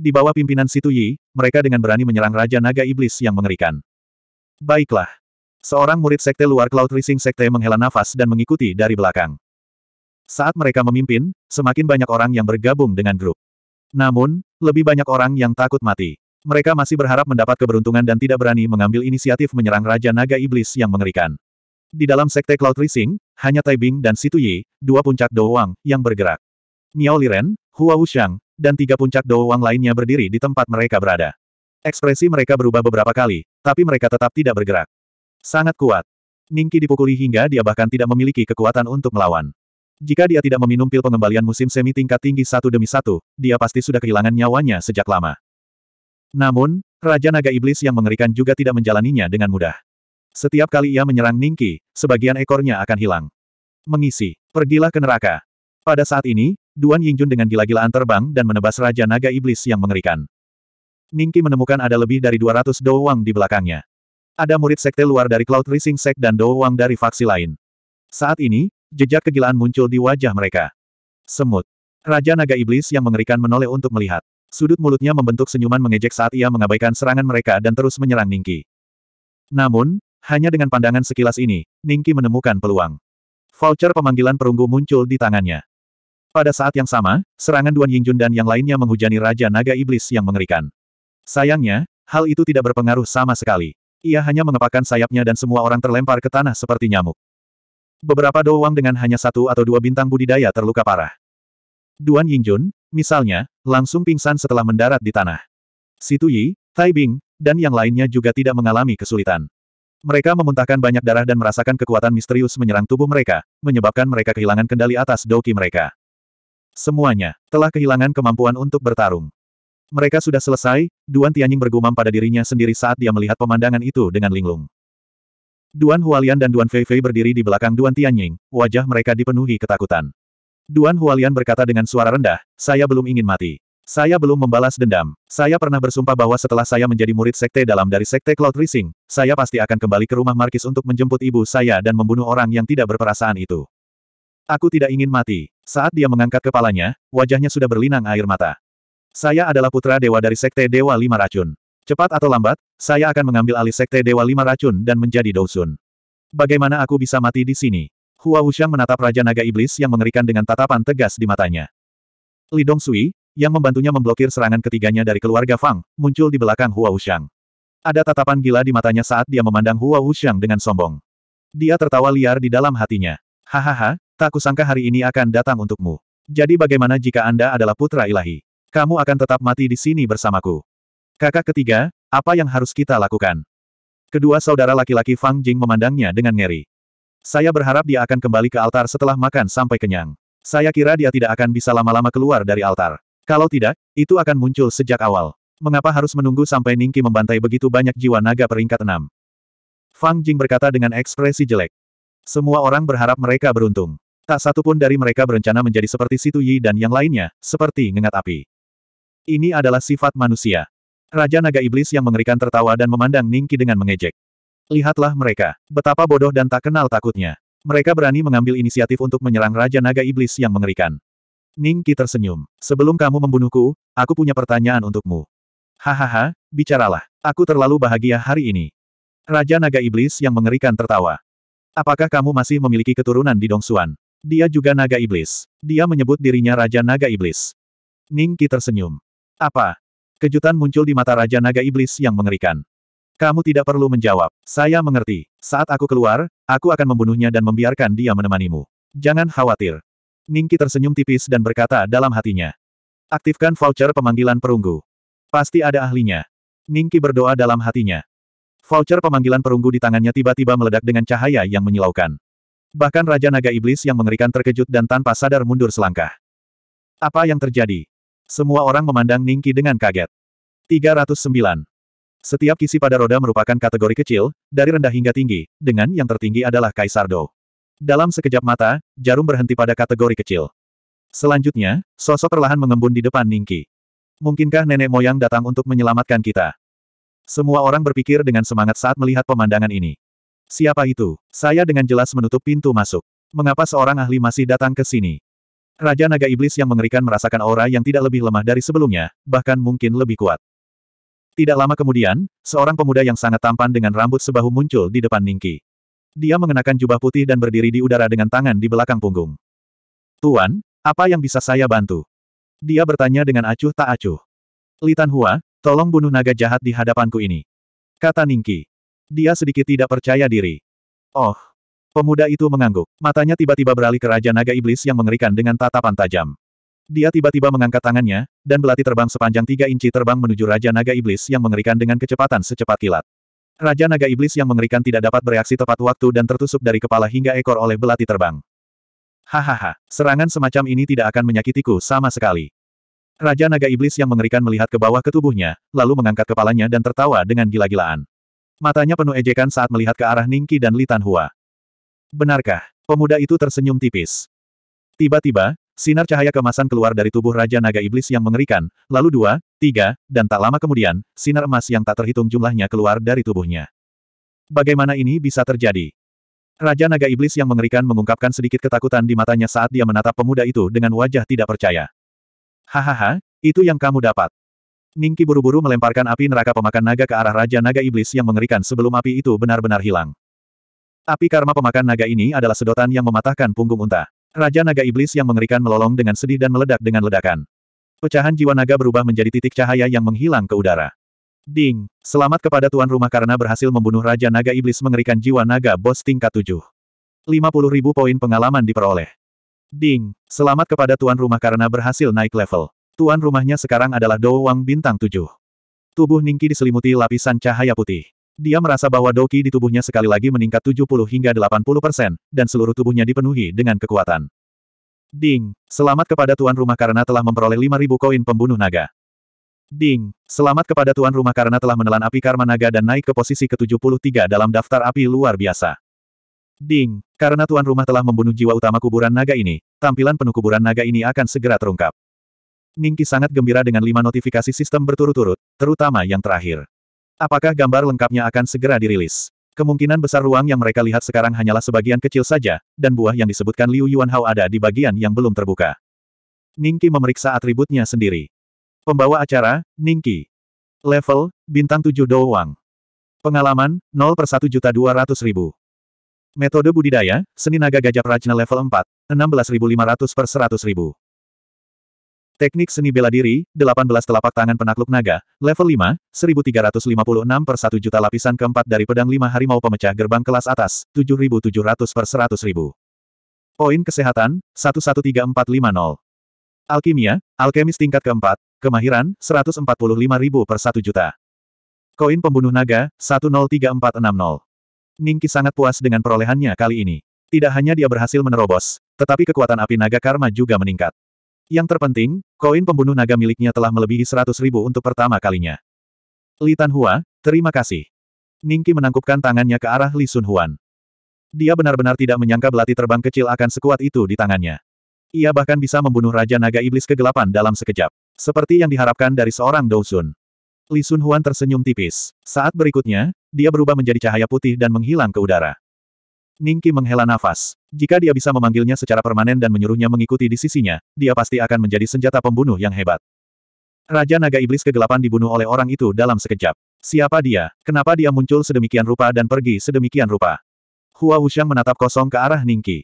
Di bawah pimpinan Situ Yi, mereka dengan berani menyerang Raja Naga Iblis yang mengerikan. Baiklah. Seorang murid sekte luar Cloud Rising Sekte menghela nafas dan mengikuti dari belakang. Saat mereka memimpin, semakin banyak orang yang bergabung dengan grup. Namun, lebih banyak orang yang takut mati. Mereka masih berharap mendapat keberuntungan dan tidak berani mengambil inisiatif menyerang Raja Naga Iblis yang mengerikan. Di dalam sekte Cloud Rising, hanya Taibing dan Situ Yi, dua puncak Wang, yang bergerak. Miao Liren, Hua Wuxiang, dan tiga puncak Wang lainnya berdiri di tempat mereka berada. Ekspresi mereka berubah beberapa kali, tapi mereka tetap tidak bergerak. Sangat kuat. Ningki dipukuli hingga dia bahkan tidak memiliki kekuatan untuk melawan. Jika dia tidak meminum pil pengembalian musim semi tingkat tinggi satu demi satu, dia pasti sudah kehilangan nyawanya sejak lama. Namun, Raja Naga Iblis yang mengerikan juga tidak menjalaninya dengan mudah. Setiap kali ia menyerang Ningki, sebagian ekornya akan hilang. Mengisi, pergilah ke neraka. Pada saat ini, Duan Yingjun dengan gila-gilaan terbang dan menebas Raja Naga Iblis yang mengerikan. Ningki menemukan ada lebih dari 200 doang Wang di belakangnya. Ada murid sekte luar dari Cloud Rising Sect dan doang dari faksi lain. Saat ini, jejak kegilaan muncul di wajah mereka. Semut. Raja Naga Iblis yang mengerikan menoleh untuk melihat. Sudut mulutnya membentuk senyuman mengejek saat ia mengabaikan serangan mereka dan terus menyerang Ningki. Namun, hanya dengan pandangan sekilas ini, Ningki menemukan peluang. Voucher pemanggilan perunggu muncul di tangannya. Pada saat yang sama, serangan Duan Yingjun dan yang lainnya menghujani Raja Naga Iblis yang mengerikan. Sayangnya, hal itu tidak berpengaruh sama sekali. Ia hanya mengepakkan sayapnya dan semua orang terlempar ke tanah seperti nyamuk. Beberapa doang dengan hanya satu atau dua bintang budidaya terluka parah. Duan Yingjun, misalnya, langsung pingsan setelah mendarat di tanah. Situ Yi, Tai dan yang lainnya juga tidak mengalami kesulitan. Mereka memuntahkan banyak darah dan merasakan kekuatan misterius menyerang tubuh mereka, menyebabkan mereka kehilangan kendali atas doki mereka. Semuanya telah kehilangan kemampuan untuk bertarung. Mereka sudah selesai, Duan Tianying bergumam pada dirinya sendiri saat dia melihat pemandangan itu dengan linglung. Duan Hualian dan Duan Feifei berdiri di belakang Duan Tianying, wajah mereka dipenuhi ketakutan. Duan Hualian berkata dengan suara rendah, saya belum ingin mati. Saya belum membalas dendam. Saya pernah bersumpah bahwa setelah saya menjadi murid sekte dalam dari sekte Cloud Rising, saya pasti akan kembali ke rumah Markis untuk menjemput ibu saya dan membunuh orang yang tidak berperasaan itu. Aku tidak ingin mati. Saat dia mengangkat kepalanya, wajahnya sudah berlinang air mata. Saya adalah putra dewa dari sekte Dewa Lima Racun. Cepat atau lambat, saya akan mengambil alih sekte Dewa Lima Racun dan menjadi Dousun. Bagaimana aku bisa mati di sini? Hua Hushang menatap Raja Naga Iblis yang mengerikan dengan tatapan tegas di matanya. Dong Sui, yang membantunya memblokir serangan ketiganya dari keluarga Fang, muncul di belakang Hua Wuxiang. Ada tatapan gila di matanya saat dia memandang Hua Wuxiang dengan sombong. Dia tertawa liar di dalam hatinya. Hahaha, tak kusangka hari ini akan datang untukmu. Jadi bagaimana jika Anda adalah putra ilahi? Kamu akan tetap mati di sini bersamaku. Kakak ketiga, apa yang harus kita lakukan? Kedua saudara laki-laki Fang Jing memandangnya dengan ngeri. Saya berharap dia akan kembali ke altar setelah makan sampai kenyang. Saya kira dia tidak akan bisa lama-lama keluar dari altar. Kalau tidak, itu akan muncul sejak awal. Mengapa harus menunggu sampai Ningki membantai begitu banyak jiwa naga peringkat enam? Fang Jing berkata dengan ekspresi jelek. Semua orang berharap mereka beruntung. Tak satu pun dari mereka berencana menjadi seperti Situ Yi dan yang lainnya, seperti ngengat api. Ini adalah sifat manusia. Raja Naga Iblis yang mengerikan tertawa dan memandang Ningki dengan mengejek. Lihatlah mereka, betapa bodoh dan tak kenal takutnya. Mereka berani mengambil inisiatif untuk menyerang Raja Naga Iblis yang mengerikan. Ningki tersenyum. Sebelum kamu membunuhku, aku punya pertanyaan untukmu. Hahaha, bicaralah. Aku terlalu bahagia hari ini. Raja Naga Iblis yang mengerikan tertawa. Apakah kamu masih memiliki keturunan di Dongsuan? Dia juga Naga Iblis. Dia menyebut dirinya Raja Naga Iblis. Ningki tersenyum. Apa? Kejutan muncul di mata Raja Naga Iblis yang mengerikan. Kamu tidak perlu menjawab. Saya mengerti. Saat aku keluar, aku akan membunuhnya dan membiarkan dia menemanimu. Jangan khawatir. Ningki tersenyum tipis dan berkata dalam hatinya. Aktifkan voucher pemanggilan perunggu. Pasti ada ahlinya. Ningki berdoa dalam hatinya. Voucher pemanggilan perunggu di tangannya tiba-tiba meledak dengan cahaya yang menyilaukan. Bahkan Raja Naga Iblis yang mengerikan terkejut dan tanpa sadar mundur selangkah. Apa yang terjadi? Semua orang memandang Ningki dengan kaget. 309. Setiap kisi pada roda merupakan kategori kecil, dari rendah hingga tinggi, dengan yang tertinggi adalah Kaisar Dou. Dalam sekejap mata, jarum berhenti pada kategori kecil. Selanjutnya, sosok perlahan mengembun di depan Ningki. Mungkinkah nenek moyang datang untuk menyelamatkan kita? Semua orang berpikir dengan semangat saat melihat pemandangan ini. Siapa itu? Saya dengan jelas menutup pintu masuk. Mengapa seorang ahli masih datang ke sini? Raja Naga Iblis yang mengerikan merasakan aura yang tidak lebih lemah dari sebelumnya, bahkan mungkin lebih kuat. Tidak lama kemudian, seorang pemuda yang sangat tampan dengan rambut sebahu muncul di depan Ningki. Dia mengenakan jubah putih dan berdiri di udara dengan tangan di belakang punggung. Tuan, apa yang bisa saya bantu? Dia bertanya dengan acuh tak acuh. Litan Hua, tolong bunuh naga jahat di hadapanku ini. Kata Ningki. Dia sedikit tidak percaya diri. Oh. Pemuda itu mengangguk. Matanya tiba-tiba beralih ke Raja Naga Iblis yang mengerikan dengan tatapan tajam. Dia tiba-tiba mengangkat tangannya, dan belati terbang sepanjang tiga inci terbang menuju Raja Naga Iblis yang mengerikan dengan kecepatan secepat kilat. Raja naga iblis yang mengerikan tidak dapat bereaksi tepat waktu dan tertusuk dari kepala hingga ekor oleh belati terbang. Hahaha, serangan semacam ini tidak akan menyakitiku sama sekali. Raja naga iblis yang mengerikan melihat ke bawah ketubuhnya, lalu mengangkat kepalanya dan tertawa dengan gila-gilaan. Matanya penuh ejekan saat melihat ke arah Ningki dan Litan Hua. Benarkah? Pemuda itu tersenyum tipis. Tiba-tiba, Sinar cahaya kemasan keluar dari tubuh Raja Naga Iblis yang mengerikan, lalu dua, tiga, dan tak lama kemudian, sinar emas yang tak terhitung jumlahnya keluar dari tubuhnya. Bagaimana ini bisa terjadi? Raja Naga Iblis yang mengerikan mengungkapkan sedikit ketakutan di matanya saat dia menatap pemuda itu dengan wajah tidak percaya. Hahaha, itu yang kamu dapat. Ningki buru-buru melemparkan api neraka pemakan naga ke arah Raja Naga Iblis yang mengerikan sebelum api itu benar-benar hilang. Api karma pemakan naga ini adalah sedotan yang mematahkan punggung unta. Raja naga iblis yang mengerikan melolong dengan sedih dan meledak dengan ledakan. Pecahan jiwa naga berubah menjadi titik cahaya yang menghilang ke udara. Ding, selamat kepada tuan rumah karena berhasil membunuh Raja Naga Iblis mengerikan jiwa naga bos tingkat 7. 50 ribu poin pengalaman diperoleh. Ding, selamat kepada tuan rumah karena berhasil naik level. Tuan rumahnya sekarang adalah Dou Wang Bintang 7. Tubuh Ningki diselimuti lapisan cahaya putih. Dia merasa bahwa Doki di tubuhnya sekali lagi meningkat 70 hingga 80 persen, dan seluruh tubuhnya dipenuhi dengan kekuatan. Ding, selamat kepada tuan rumah karena telah memperoleh 5000 koin pembunuh naga. Ding, selamat kepada tuan rumah karena telah menelan api karma naga dan naik ke posisi ke-73 dalam daftar api luar biasa. Ding, karena tuan rumah telah membunuh jiwa utama kuburan naga ini, tampilan penuh kuburan naga ini akan segera terungkap. Ningki sangat gembira dengan lima notifikasi sistem berturut-turut, terutama yang terakhir. Apakah gambar lengkapnya akan segera dirilis? Kemungkinan besar ruang yang mereka lihat sekarang hanyalah sebagian kecil saja, dan buah yang disebutkan Liu Yuanhao ada di bagian yang belum terbuka. Ningki memeriksa atributnya sendiri. Pembawa acara, Ningki. Level, bintang 7 Douwang. Pengalaman, 0 per juta ribu. Metode budidaya, seni naga gajah Rajna level 4, 16.500 per ribu. Teknik seni bela diri, 18 telapak tangan penakluk naga, level 5, 1356 per 1 juta lapisan keempat dari pedang 5 harimau pemecah gerbang kelas atas, 7700 per 100 ribu. Poin kesehatan, 113450. Alkimia, alkemis tingkat keempat, kemahiran, 145.000 per 1 juta. Koin pembunuh naga, 103460. Ningki sangat puas dengan perolehannya kali ini. Tidak hanya dia berhasil menerobos, tetapi kekuatan api naga karma juga meningkat. Yang terpenting, koin pembunuh naga miliknya telah melebihi seratus ribu untuk pertama kalinya. Li Hua, terima kasih. Ningki menangkupkan tangannya ke arah Li Sun Huan. Dia benar-benar tidak menyangka belati terbang kecil akan sekuat itu di tangannya. Ia bahkan bisa membunuh Raja Naga Iblis kegelapan dalam sekejap. Seperti yang diharapkan dari seorang Dou Sun. Li Sun Huan tersenyum tipis. Saat berikutnya, dia berubah menjadi cahaya putih dan menghilang ke udara. Ningki menghela nafas. Jika dia bisa memanggilnya secara permanen dan menyuruhnya mengikuti di sisinya, dia pasti akan menjadi senjata pembunuh yang hebat. Raja Naga Iblis Kegelapan dibunuh oleh orang itu dalam sekejap. Siapa dia? Kenapa dia muncul sedemikian rupa dan pergi sedemikian rupa? Hua Wuxiang menatap kosong ke arah Ningki.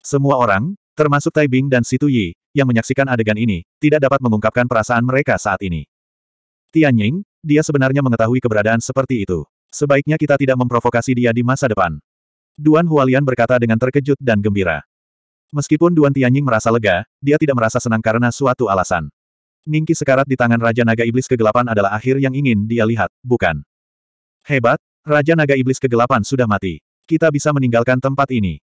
Semua orang, termasuk Tai Bing dan Situ Yi, yang menyaksikan adegan ini, tidak dapat mengungkapkan perasaan mereka saat ini. Tian Ying, dia sebenarnya mengetahui keberadaan seperti itu. Sebaiknya kita tidak memprovokasi dia di masa depan. Duan Hualian berkata dengan terkejut dan gembira. Meskipun Duan Tianying merasa lega, dia tidak merasa senang karena suatu alasan. Ningki sekarat di tangan Raja Naga Iblis Kegelapan adalah akhir yang ingin dia lihat, bukan? Hebat, Raja Naga Iblis Kegelapan sudah mati. Kita bisa meninggalkan tempat ini.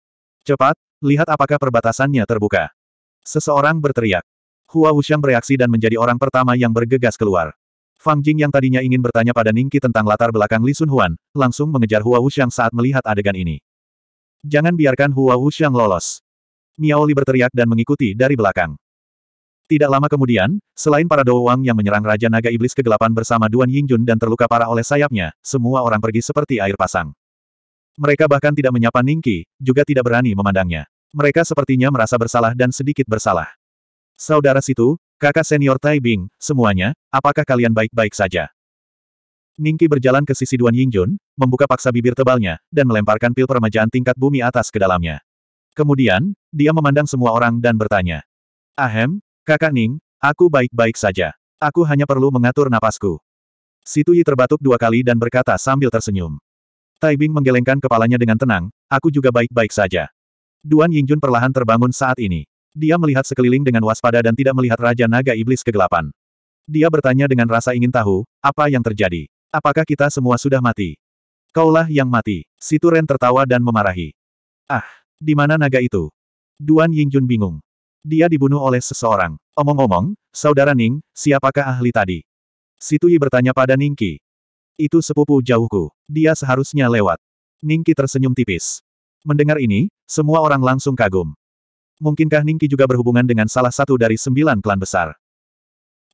Cepat, lihat apakah perbatasannya terbuka. Seseorang berteriak. Hua Wuxiang bereaksi dan menjadi orang pertama yang bergegas keluar. Fang Jing yang tadinya ingin bertanya pada Ningki tentang latar belakang Li Sun Huan, langsung mengejar Hua Wuxiang saat melihat adegan ini. Jangan biarkan Hua Wuxiang lolos. Miao Li berteriak dan mengikuti dari belakang. Tidak lama kemudian, selain para Dou yang menyerang Raja Naga Iblis kegelapan bersama Duan Yingjun dan terluka parah oleh sayapnya, semua orang pergi seperti air pasang. Mereka bahkan tidak menyapa Ningki, juga tidak berani memandangnya. Mereka sepertinya merasa bersalah dan sedikit bersalah. Saudara situ, kakak senior Tai Bing, semuanya, apakah kalian baik-baik saja? Ningki berjalan ke sisi Duan Yingjun, membuka paksa bibir tebalnya, dan melemparkan pil permajaan tingkat bumi atas ke dalamnya. Kemudian, dia memandang semua orang dan bertanya. Ahem, kakak Ning, aku baik-baik saja. Aku hanya perlu mengatur napasku. Situ Yi terbatuk dua kali dan berkata sambil tersenyum. Tai Bing menggelengkan kepalanya dengan tenang, aku juga baik-baik saja. Duan Yingjun perlahan terbangun saat ini. Dia melihat sekeliling dengan waspada dan tidak melihat Raja Naga Iblis kegelapan. Dia bertanya dengan rasa ingin tahu, apa yang terjadi. Apakah kita semua sudah mati? Kaulah yang mati. Situren tertawa dan memarahi. Ah, di mana naga itu? Duan Yingjun bingung. Dia dibunuh oleh seseorang. Omong-omong, saudara Ning, siapakah ahli tadi? Situi bertanya pada Ningki. Itu sepupu jauhku. Dia seharusnya lewat. Ningki tersenyum tipis. Mendengar ini, semua orang langsung kagum. Mungkinkah Ningki juga berhubungan dengan salah satu dari sembilan klan besar?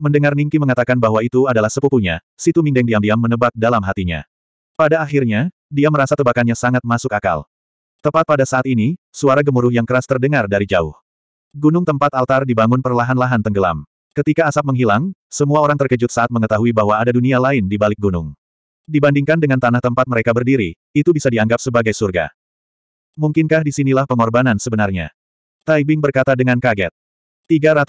Mendengar Ningki mengatakan bahwa itu adalah sepupunya, Situ Mingdeng diam-diam menebak dalam hatinya. Pada akhirnya, dia merasa tebakannya sangat masuk akal. Tepat pada saat ini, suara gemuruh yang keras terdengar dari jauh. Gunung tempat altar dibangun perlahan-lahan tenggelam. Ketika asap menghilang, semua orang terkejut saat mengetahui bahwa ada dunia lain di balik gunung. Dibandingkan dengan tanah tempat mereka berdiri, itu bisa dianggap sebagai surga. Mungkinkah disinilah pengorbanan sebenarnya? Taibing berkata dengan kaget. 310.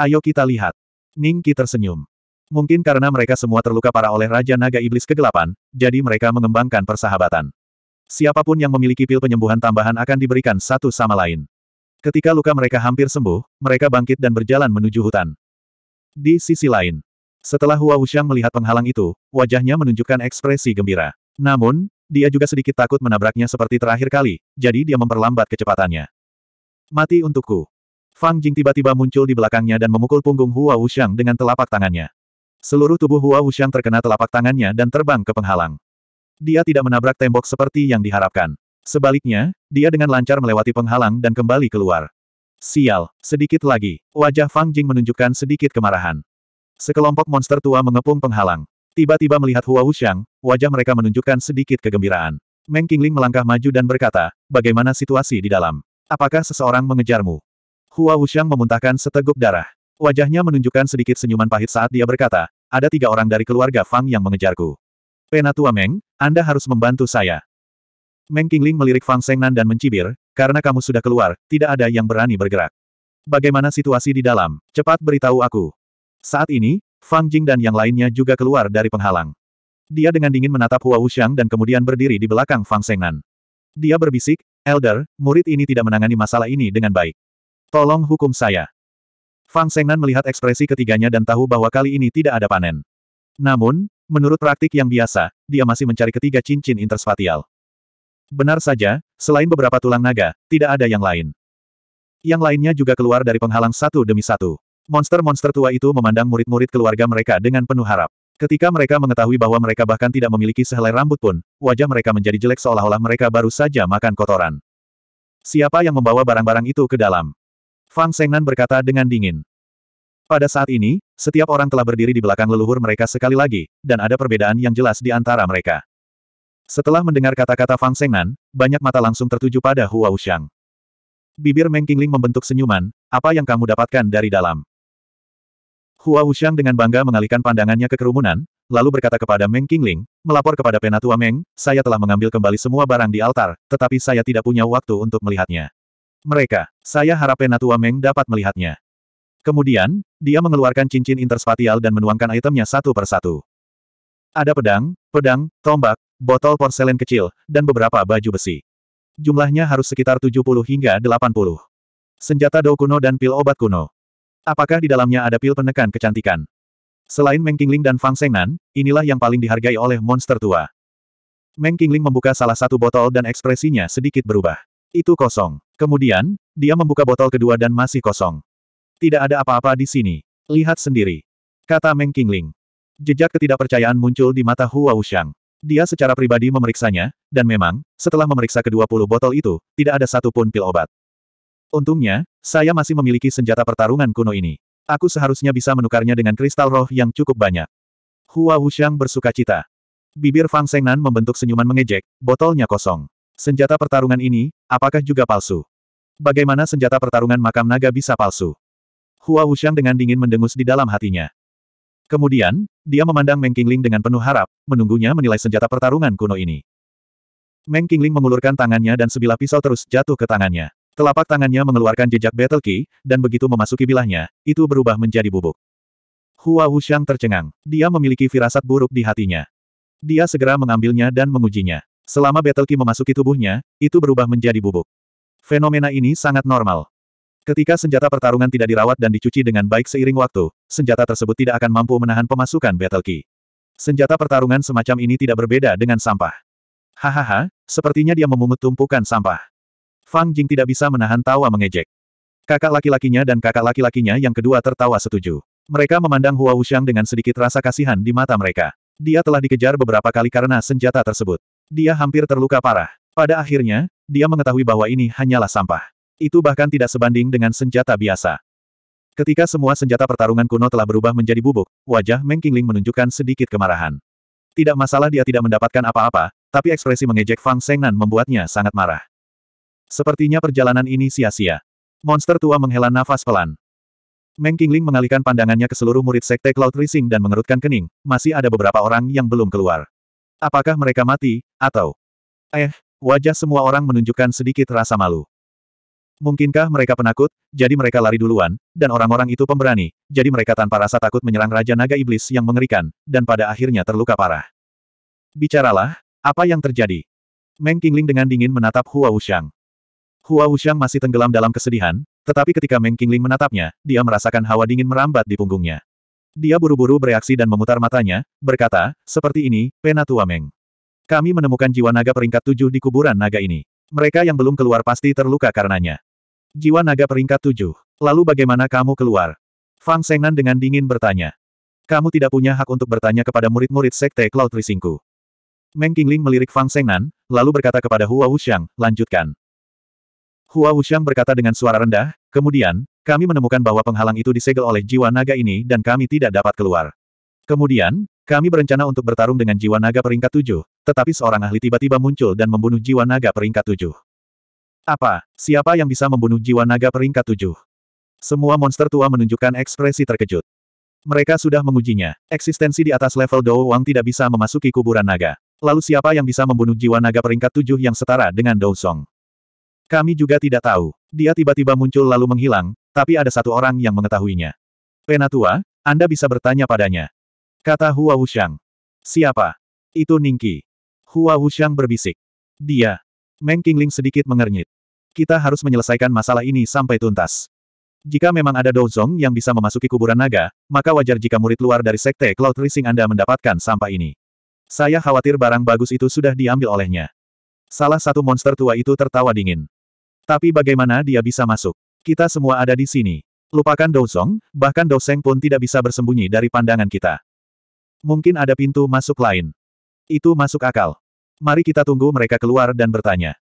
Ayo kita lihat. Ning Qi tersenyum. Mungkin karena mereka semua terluka parah oleh Raja Naga Iblis Kegelapan, jadi mereka mengembangkan persahabatan. Siapapun yang memiliki pil penyembuhan tambahan akan diberikan satu sama lain. Ketika luka mereka hampir sembuh, mereka bangkit dan berjalan menuju hutan. Di sisi lain, setelah Hua Wuxiang melihat penghalang itu, wajahnya menunjukkan ekspresi gembira. Namun, dia juga sedikit takut menabraknya seperti terakhir kali, jadi dia memperlambat kecepatannya. Mati untukku. Fang Jing tiba-tiba muncul di belakangnya dan memukul punggung Hua Wuxiang dengan telapak tangannya. Seluruh tubuh Hua Wuxiang terkena telapak tangannya dan terbang ke penghalang. Dia tidak menabrak tembok seperti yang diharapkan. Sebaliknya, dia dengan lancar melewati penghalang dan kembali keluar. Sial, sedikit lagi. Wajah Fang Jing menunjukkan sedikit kemarahan. Sekelompok monster tua mengepung penghalang. Tiba-tiba melihat Hua Wuxiang, wajah mereka menunjukkan sedikit kegembiraan. Meng Qingling melangkah maju dan berkata, bagaimana situasi di dalam? Apakah seseorang mengejarmu? Hua Wuxiang memuntahkan seteguk darah. Wajahnya menunjukkan sedikit senyuman pahit saat dia berkata, ada tiga orang dari keluarga Fang yang mengejarku. Penatua Meng, Anda harus membantu saya. Meng Qingling melirik Fang Sengnan dan mencibir, karena kamu sudah keluar, tidak ada yang berani bergerak. Bagaimana situasi di dalam? Cepat beritahu aku. Saat ini, Fang Jing dan yang lainnya juga keluar dari penghalang. Dia dengan dingin menatap Hua Wuxiang dan kemudian berdiri di belakang Fang Sengnan. Dia berbisik, Elder, murid ini tidak menangani masalah ini dengan baik. Tolong hukum saya. Fang Sengnan melihat ekspresi ketiganya dan tahu bahwa kali ini tidak ada panen. Namun, menurut praktik yang biasa, dia masih mencari ketiga cincin interspatial. Benar saja, selain beberapa tulang naga, tidak ada yang lain. Yang lainnya juga keluar dari penghalang satu demi satu. Monster-monster tua itu memandang murid-murid keluarga mereka dengan penuh harap. Ketika mereka mengetahui bahwa mereka bahkan tidak memiliki sehelai rambut pun, wajah mereka menjadi jelek seolah-olah mereka baru saja makan kotoran. Siapa yang membawa barang-barang itu ke dalam? Fang Sengnan berkata dengan dingin. Pada saat ini, setiap orang telah berdiri di belakang leluhur mereka sekali lagi, dan ada perbedaan yang jelas di antara mereka. Setelah mendengar kata-kata Fang Sengnan, banyak mata langsung tertuju pada Hua Wuxiang. Bibir Meng Qingling membentuk senyuman, apa yang kamu dapatkan dari dalam? Hua Wuxiang dengan bangga mengalihkan pandangannya ke kerumunan, lalu berkata kepada Meng Qingling, melapor kepada Penatua Meng, saya telah mengambil kembali semua barang di altar, tetapi saya tidak punya waktu untuk melihatnya mereka. Saya harap Penatua Meng dapat melihatnya. Kemudian, dia mengeluarkan cincin interspatial dan menuangkan itemnya satu per satu. Ada pedang, pedang, tombak, botol porselen kecil, dan beberapa baju besi. Jumlahnya harus sekitar 70 hingga 80. Senjata dou kuno dan pil obat kuno. Apakah di dalamnya ada pil penekan kecantikan? Selain Meng Qingling dan Fang Sengnan, inilah yang paling dihargai oleh monster tua. Meng Qingling membuka salah satu botol dan ekspresinya sedikit berubah. Itu kosong. Kemudian, dia membuka botol kedua dan masih kosong. Tidak ada apa-apa di sini. Lihat sendiri. Kata Meng Qingling. Jejak ketidakpercayaan muncul di mata Hua Wuxiang. Dia secara pribadi memeriksanya, dan memang, setelah memeriksa kedua puluh botol itu, tidak ada satupun pil obat. Untungnya, saya masih memiliki senjata pertarungan kuno ini. Aku seharusnya bisa menukarnya dengan kristal roh yang cukup banyak. Hua Wuxiang bersuka cita. Bibir Fang Sengnan membentuk senyuman mengejek, botolnya kosong. Senjata pertarungan ini, apakah juga palsu? Bagaimana senjata pertarungan makam naga bisa palsu? Hua Wuxiang dengan dingin mendengus di dalam hatinya. Kemudian, dia memandang Meng Qingling dengan penuh harap, menunggunya menilai senjata pertarungan kuno ini. Meng Qingling mengulurkan tangannya dan sebilah pisau terus jatuh ke tangannya. Telapak tangannya mengeluarkan jejak battle key, dan begitu memasuki bilahnya, itu berubah menjadi bubuk. Hua Wuxiang tercengang. Dia memiliki firasat buruk di hatinya. Dia segera mengambilnya dan mengujinya. Selama battle ki memasuki tubuhnya, itu berubah menjadi bubuk. Fenomena ini sangat normal. Ketika senjata pertarungan tidak dirawat dan dicuci dengan baik seiring waktu, senjata tersebut tidak akan mampu menahan pemasukan battle key. Senjata pertarungan semacam ini tidak berbeda dengan sampah. Hahaha, sepertinya dia memungut tumpukan sampah. Fang Jing tidak bisa menahan tawa mengejek. Kakak laki-lakinya dan kakak laki-lakinya yang kedua tertawa setuju. Mereka memandang Hua Wuxiang dengan sedikit rasa kasihan di mata mereka. Dia telah dikejar beberapa kali karena senjata tersebut. Dia hampir terluka parah. Pada akhirnya, dia mengetahui bahwa ini hanyalah sampah. Itu bahkan tidak sebanding dengan senjata biasa. Ketika semua senjata pertarungan kuno telah berubah menjadi bubuk, wajah Meng Qingling menunjukkan sedikit kemarahan. Tidak masalah dia tidak mendapatkan apa-apa, tapi ekspresi mengejek Fang Sengnan membuatnya sangat marah. Sepertinya perjalanan ini sia-sia. Monster tua menghela nafas pelan. Meng Qingling mengalihkan pandangannya ke seluruh murid Sekte Cloud Rising dan mengerutkan kening, masih ada beberapa orang yang belum keluar. Apakah mereka mati, atau... Eh, wajah semua orang menunjukkan sedikit rasa malu. Mungkinkah mereka penakut, jadi mereka lari duluan, dan orang-orang itu pemberani, jadi mereka tanpa rasa takut menyerang Raja Naga Iblis yang mengerikan, dan pada akhirnya terluka parah. Bicaralah, apa yang terjadi? Meng Qingling dengan dingin menatap Hua Wuxiang. Hua Wuxiang masih tenggelam dalam kesedihan, tetapi ketika Meng Qingling menatapnya, dia merasakan hawa dingin merambat di punggungnya. Dia buru-buru bereaksi dan memutar matanya, berkata, seperti ini, Penatua Meng. Kami menemukan jiwa naga peringkat tujuh di kuburan naga ini. Mereka yang belum keluar pasti terluka karenanya. Jiwa naga peringkat tujuh. Lalu bagaimana kamu keluar? Fang Sengnan dengan dingin bertanya. Kamu tidak punya hak untuk bertanya kepada murid-murid Sekte Cloud Risingku. Meng Qingling melirik Fang Sengnan, lalu berkata kepada Hua Wuxiang, lanjutkan. Hua Wuxiang berkata dengan suara rendah, Kemudian, kami menemukan bahwa penghalang itu disegel oleh jiwa naga ini dan kami tidak dapat keluar. Kemudian, kami berencana untuk bertarung dengan jiwa naga peringkat tujuh, tetapi seorang ahli tiba-tiba muncul dan membunuh jiwa naga peringkat tujuh. Apa, siapa yang bisa membunuh jiwa naga peringkat tujuh? Semua monster tua menunjukkan ekspresi terkejut. Mereka sudah mengujinya. Eksistensi di atas level Dou Wang tidak bisa memasuki kuburan naga. Lalu siapa yang bisa membunuh jiwa naga peringkat tujuh yang setara dengan Dou Song? Kami juga tidak tahu. Dia tiba-tiba muncul lalu menghilang, tapi ada satu orang yang mengetahuinya. Penatua, Anda bisa bertanya padanya. Kata Hua Wuxiang. Siapa? Itu Ningki. Hua Wuxiang berbisik. Dia. Meng Qingling sedikit mengernyit. Kita harus menyelesaikan masalah ini sampai tuntas. Jika memang ada Douzong yang bisa memasuki kuburan naga, maka wajar jika murid luar dari sekte Cloud Rising Anda mendapatkan sampah ini. Saya khawatir barang bagus itu sudah diambil olehnya. Salah satu monster tua itu tertawa dingin. Tapi bagaimana dia bisa masuk? Kita semua ada di sini. Lupakan Douzong, bahkan Seng pun tidak bisa bersembunyi dari pandangan kita. Mungkin ada pintu masuk lain. Itu masuk akal. Mari kita tunggu mereka keluar dan bertanya.